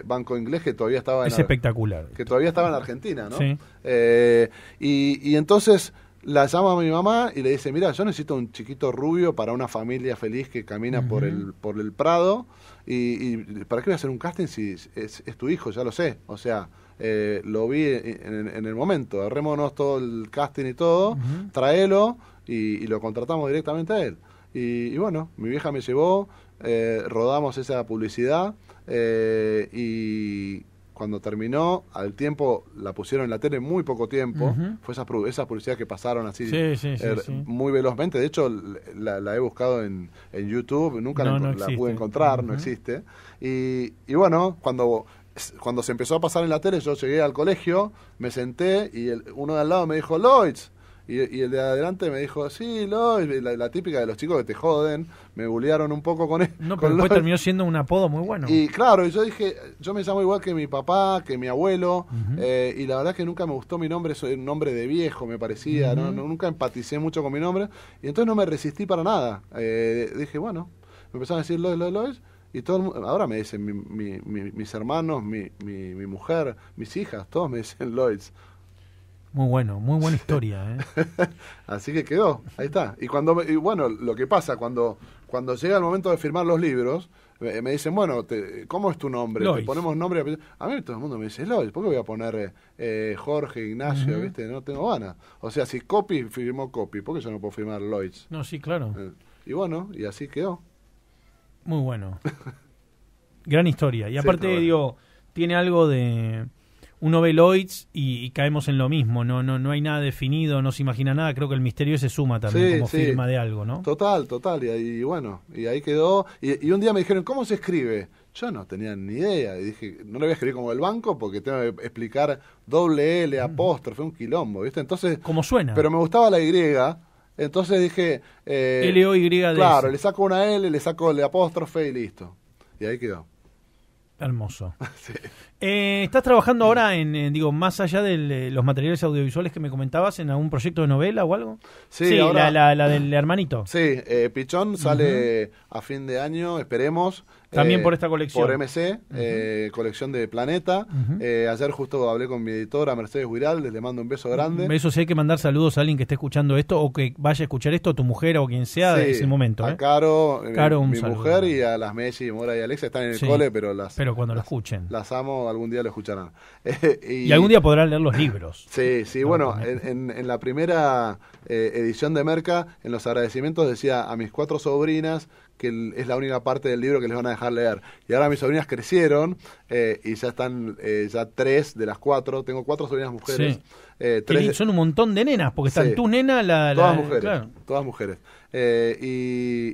banco inglés que todavía estaba en es espectacular que todavía estaba en Argentina no y, y entonces la llama a mi mamá y le dice, mira, yo necesito un chiquito rubio para una familia feliz que camina por, el, por el Prado. Y, para qué voy a hacer un casting si es, tu hijo? Ya lo sé. O sea, eh, lo vi en, el momento. Agarrémonos todo el casting y todo, tráelo y, lo contratamos directamente a él. Y, bueno, mi vieja me llevó, eh, rodamos esa publicidad eh, y cuando terminó, al tiempo la pusieron en la tele muy poco tiempo. Fue esas, esas publicidades que pasaron así er, muy velozmente. De hecho, la, he buscado en, YouTube, nunca la, pude encontrar, no existe. Y, bueno, cuando cuando se empezó a pasar en la tele, yo llegué al colegio, me senté y uno de al lado me dijo, Lloyds, y, el de adelante me dijo, sí, Lois, la, típica de los chicos que te joden, me bullearon un poco con él. E-". No, pero después terminó siendo un apodo muy bueno. Y claro, yo dije, yo me llamo igual que mi papá, que mi abuelo, eh, y la verdad es que nunca me gustó mi nombre, soy un nombre de viejo, me parecía, ¿no? nunca empaticé mucho con mi nombre, y entonces no me resistí para nada. Eh, dije, bueno, me empezaron a decir Lois, Lois, y todo ahora me dicen mi, mis hermanos, mi, mujer, mis hijas, todos me dicen Lois. Muy bueno, muy buena historia. ¿eh? Así que quedó, ahí está. Y cuando bueno, lo que pasa, cuando, cuando llega el momento de firmar los libros, me, dicen, bueno, ¿cómo es tu nombre? Lois. Te ponemos nombre. A mí todo el mundo me dice, Lois, ¿por qué voy a poner eh, eh, Jorge, Ignacio? No tengo ganas. O sea, si Copy firmó Copy, ¿por qué yo no puedo firmar Lois? No, sí, claro. y bueno, y así quedó. Muy bueno. Gran historia. Y aparte, digo, tiene algo de uno ve y, caemos en lo mismo, no, no, no hay nada definido, no se imagina nada, creo que el misterio se suma también como firma de algo, ¿no? Total, total, y, ahí, bueno, y ahí quedó, y, un día me dijeron, ¿cómo se escribe? Yo no tenía ni idea, y dije, no le voy a escribir como el banco porque tengo que explicar doble L, apóstrofe, un quilombo, ¿viste? Entonces... Como suena. Pero me gustaba la Y, entonces dije... Eh, L -O -Y Claro, le saco una L, le saco el apóstrofe y listo. Y ahí quedó. Hermoso. sí. Eh, ¿Estás trabajando ahora en, digo, más allá de eh, los materiales audiovisuales que me comentabas, en algún proyecto de novela o algo? Sí, la, del hermanito. Sí, eh, Pichón sale a fin de año, esperemos. También por esta colección. Por MC, colección de Planeta. ayer justo hablé con mi editora, Mercedes Huiral. les le mando un beso grande. Un beso si hay que mandar saludos a alguien que esté escuchando esto o que vaya a escuchar esto, a tu mujer o quien sea en de ese momento. A Caro, mi, mujer y a las Messi, Mora y Alexa están en el cole, pero las... Pero cuando las, lo escuchen. Las amo algún día lo escucharán. Eh, y, algún día podrán leer los libros. sí, sí, bueno, en, la primera eh, edición de Merca, en los agradecimientos decía a mis cuatro sobrinas que es la única parte del libro que les van a dejar leer. Y ahora mis sobrinas crecieron eh, y ya están, ya tres de las cuatro, tengo cuatro sobrinas mujeres. Sí. Eh, son un montón de nenas, porque están tú, nena, la, Todas mujeres, todas mujeres. Eh,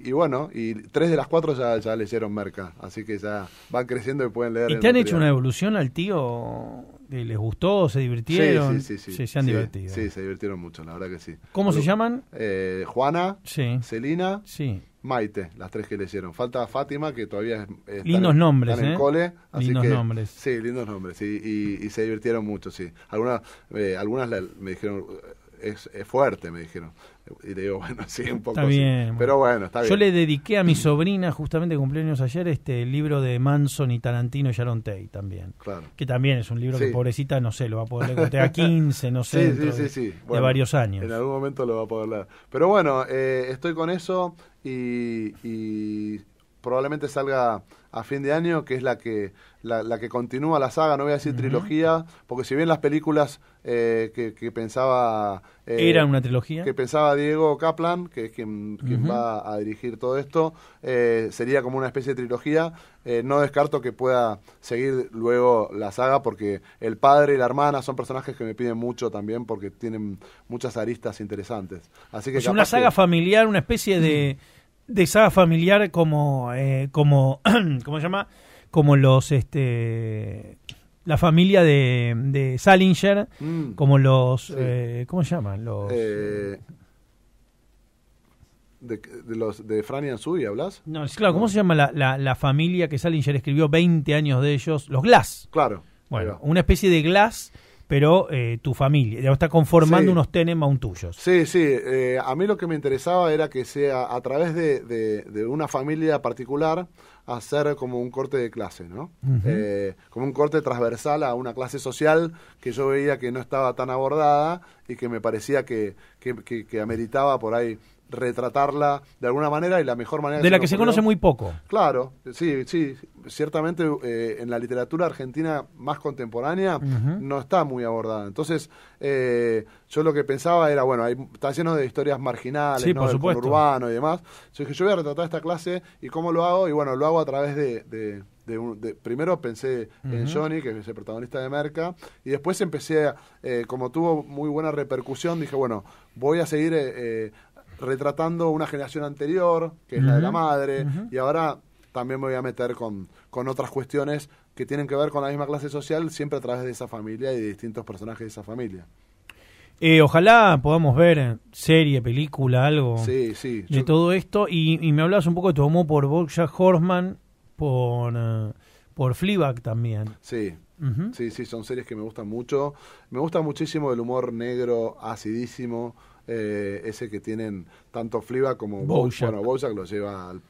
y, bueno, y tres de las cuatro ya, leyeron Merca, así que ya van creciendo y pueden leer. ¿Y te han hecho una evolución al tío? ¿Les gustó? ¿Se divirtieron? Sí, sí, sí. sí. se han divertido. Sí, se divirtieron mucho, la verdad que sí. ¿Cómo se llaman? Eh, Juana, Celina. Sí. Maite, las tres que le hicieron, Falta Fátima, que todavía es. lindos nombres, ¿eh? cole. Así que, nombres. Sí, lindos nombres. Y, se divirtieron mucho, sí. Algunas, eh, algunas me dijeron, es, fuerte, me dijeron. Y digo, bueno, sí, un poco. Pero bueno, está bien. Yo le dediqué a mi sobrina, justamente cumpleaños ayer, este libro de Manson y Tarantino y Sharon Tate también. Claro. Que también es un libro que pobrecita, no sé, lo va a poder leer a 15, no sé, sí, de, varios años. En algún momento lo va a poder leer. Pero bueno, eh, estoy con eso y probablemente salga a fin de año, que es la que, la, que continúa la saga, no voy a decir trilogía, porque si bien las películas eh, que, pensaba... Eh, ¿Era una trilogía? Que pensaba Diego Kaplan, que es quien, va a dirigir todo esto, eh, sería como una especie de trilogía. no descarto que pueda seguir luego la saga, porque el padre y la hermana son personajes que me piden mucho también, porque tienen muchas aristas interesantes. Así que es pues una saga familiar, una especie de... de saga familiar como, eh, como ¿cómo se llama? Como los, este, la familia de, de Salinger, mm. como los, eh, ¿cómo se llaman? Los... Eh, de, de, los de hablas? No, es, claro, ¿cómo se llama la, la, la, familia que Salinger escribió 20 años de ellos? Los Glass. Claro. Bueno, una especie de Glass pero eh, tu familia, ya está conformando unos tenes tuyos. Sí, sí, eh, a mí lo que me interesaba era que sea a través de, una familia particular hacer como un corte de clase, ¿no? Eh, como un corte transversal a una clase social que yo veía que no estaba tan abordada y que me parecía que, que, que ameritaba por ahí retratarla de alguna manera y la mejor manera... De la que, se conoce muy poco. Claro, sí, sí. Ciertamente eh, en la literatura argentina más contemporánea no está muy abordada. Entonces, eh, yo lo que pensaba era, bueno, hay, está lleno de historias marginales, urbano y demás. Yo dije, yo voy a retratar esta clase y cómo lo hago. Y bueno, lo hago a través de, primero pensé en Johnny, que es el protagonista de Merca, y después empecé, eh, como tuvo muy buena repercusión, dije, bueno, voy a seguir retratando una generación anterior, que es la de la madre, y ahora también me voy a meter con, otras cuestiones que tienen que ver con la misma clase social, siempre a través de esa familia y de distintos personajes de esa familia. Eh, ojalá podamos ver serie, película, algo de todo esto. Y, me hablas un poco de tu amor por Bojack Horseman, por, eh, por Fleabag también. Sí, sí, sí, son series que me gustan mucho. Me gusta muchísimo el humor negro, acidísimo, eh, ese que tienen tanto Fliba como Bojack. Bueno, Bojack lo lleva al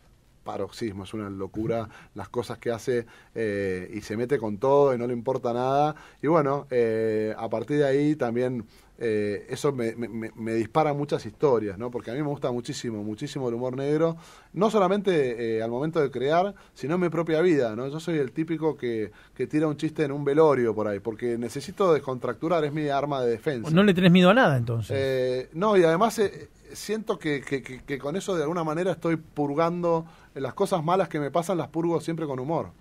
paroxismo, es una locura las cosas que hace eh, y se mete con todo y no le importa nada. Y bueno, eh, a partir de ahí también eh, eso me, me, dispara muchas historias, ¿no? Porque a mí me gusta muchísimo, muchísimo el humor negro, no solamente eh, al momento de crear, sino en mi propia vida, ¿no? Yo soy el típico que, que tira un chiste en un velorio por ahí, porque necesito descontracturar, es mi arma de defensa. No le tenés miedo a nada, entonces. Eh, no, y además siento que, que, con eso de alguna manera estoy purgando las cosas malas que me pasan, las purgo siempre con humor.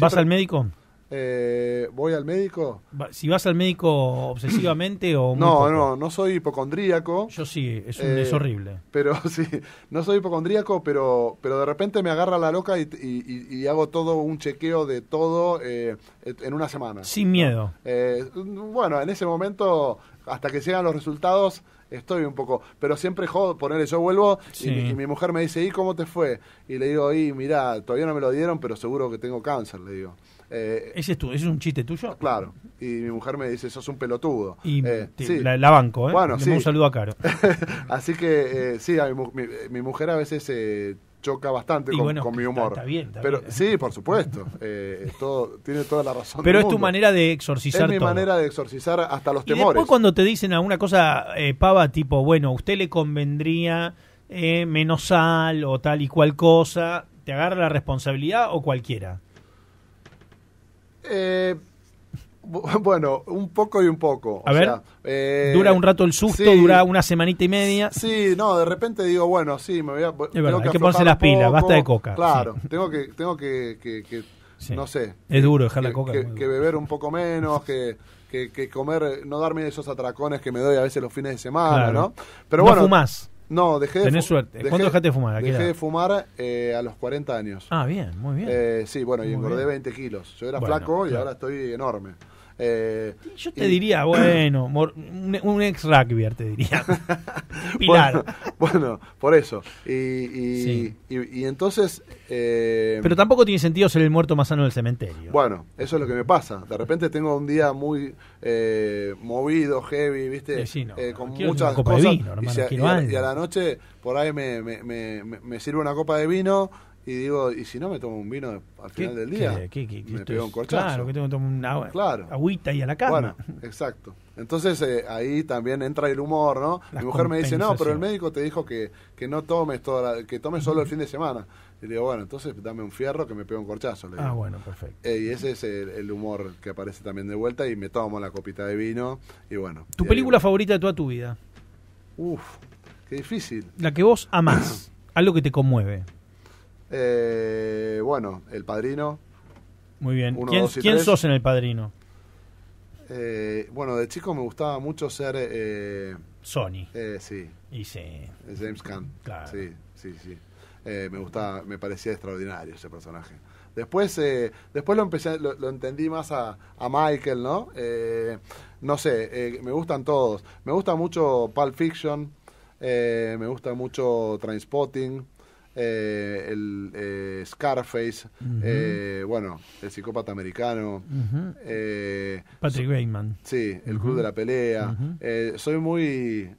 ¿Vas al médico? Eh, voy al médico. Si vas al médico obsesivamente o... No, no, no soy hipocondríaco. Yo sí, es, eh, horrible. Pero sí, no soy hipocondríaco, pero, pero de repente me agarra la loca y, hago todo un chequeo de todo eh, en una semana. Sin miedo. Eh, bueno, en ese momento, hasta que llegan los resultados, estoy un poco, pero siempre jodo, ponerle yo vuelvo y, mi mujer me dice, ¿y cómo te fue? Y le digo, y mira todavía no me lo dieron, pero seguro que tengo cáncer, le digo. Eh, ¿Ese es, tu, ¿Ese es un chiste tuyo? Claro. Y mi mujer me dice, sos un pelotudo. Y eh, la, banco, ¿eh? Bueno, sí. un saludo a Caro. Así que, eh, sí, a mi, mi, mujer a veces eh, choca bastante con, mi humor. pero sí, por supuesto, eh, tiene toda la razón. Pero es tu manera de exorcizar. Es mi manera de exorcizar hasta los y Después cuando te dicen alguna cosa eh, pava tipo, bueno, a usted le convendría eh, menos sal o tal y cual cosa, te agarra la responsabilidad o cualquiera. Eh Bueno, un poco y un poco. A ver, eh, dura un rato el susto, dura una semanita y media. Sí, no, de repente digo, bueno, sí, me voy a. Es hay ponerse las pilas, basta de coca. Claro, tengo que, tengo que, que, no sé. Es duro dejar la coca. Que, beber un poco menos, que, que, comer, no darme esos atracones que me doy a veces los fines de semana, ¿no? Pero bueno. Fumás. No, dejé de Tenés suerte. ¿Cuándo dejaste de fumar? dejé de fumar eh, a los 40 años. Ah, bien, muy bien. Eh, sí, bueno, y engordé 20 kilos. Yo era flaco y ahora estoy enorme. Eh, Yo te diría, bueno, un, ex rugbyer te diría. Pilar. Bueno, por eso. Y, y, y entonces... Eh, Pero tampoco tiene sentido ser el muerto más sano del cementerio. Bueno, eso es lo que me pasa. De repente tengo un día muy eh, movido, heavy, ¿viste? con muchas cosas. y, a, la noche por ahí me, me, me sirve una copa de vino y digo, ¿y si no me tomo un vino al final del día? me pego un corchazo. Claro, que tengo claro. agüita y a la cama. Bueno, exacto. Entonces eh, ahí también entra el humor, ¿no? Mi mujer me dice, no, pero el médico te dijo que, que no tomes toda que tomes solo el fin de semana. Y digo, bueno, entonces dame un fierro que me pego un corchazo. Ah, bueno, perfecto. Eh, y ese es el, humor que aparece también de vuelta y me tomo la copita de vino y bueno. ¿Tu película favorita de toda tu vida? Uf, qué difícil. La que vos amás, algo que te conmueve. Eh, bueno, El Padrino. Muy bien. ¿Quién, sos en El Padrino? Eh, bueno, de chico me gustaba mucho ser... Eh, Sony. Eh, sí. Y sí. James Caan. Sí, sí, sí. me gustaba, me parecía extraordinario ese personaje. Después, después lo, empecé, lo, entendí más a, Michael, ¿no? no sé, me gustan todos. Me gusta mucho Pulp Fiction, me gusta mucho Trainspotting, eh, el eh, Scarface, eh, bueno, el psicópata americano, Patrick Sí, el Club de la Pelea. soy muy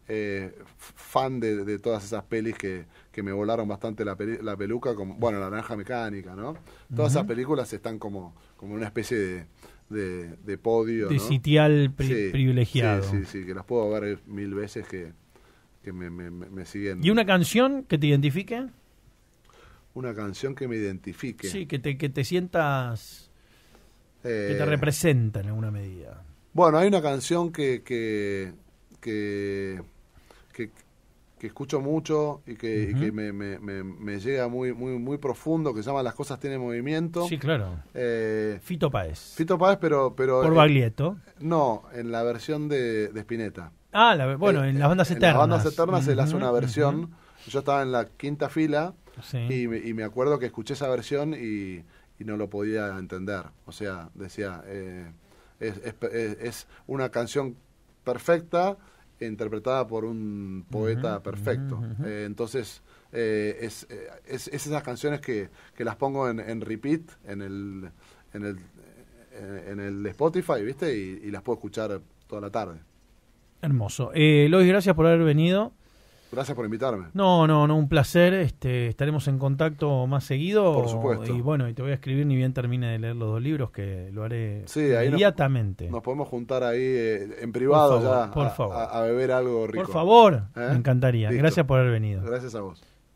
fan de, todas esas pelis que, me volaron bastante la, peluca, como, bueno, La Naranja Mecánica, ¿no? Todas esas películas están como, como una especie de, podio. De sitial privilegiado. Sí, sí, que las puedo ver mil veces que, me, me, me siguen. ¿Y una canción que te identifique? una canción que me identifique. Sí, que te, sientas... que te eh, representa en alguna medida. Bueno, hay una canción que, que, que, que, escucho mucho y que, que me, me, me, llega muy, muy, muy profundo, que se llama Las cosas tienen movimiento. Sí, claro. Eh, Fito Páez. Fito Páez, pero... pero Por eh, Baglietto. no, en la versión de, de Spinetta. Ah, bueno, en las bandas eternas. En las bandas eternas se hace una versión. Yo estaba en la quinta fila y, me acuerdo que escuché esa versión y, no lo podía entender. O sea, decía, eh, es, una canción perfecta interpretada por un poeta perfecto. Eh, entonces, eh, es, es, esas canciones que, que las pongo en, repeat, en el, en el, en el Spotify, ¿viste? Y, las puedo escuchar toda la tarde. Hermoso. Eh, Lois, gracias por haber venido. Gracias por invitarme. No, no, no, un placer. Este, estaremos en contacto más seguido. Por supuesto. Y bueno, y te voy a escribir ni bien termine de leer los dos libros, que lo haré inmediatamente. nos, podemos juntar ahí eh, en privado ya por a, favor. A, beber algo rico. Por favor, ¿Eh? me encantaría. Gracias por haber venido. Gracias a vos.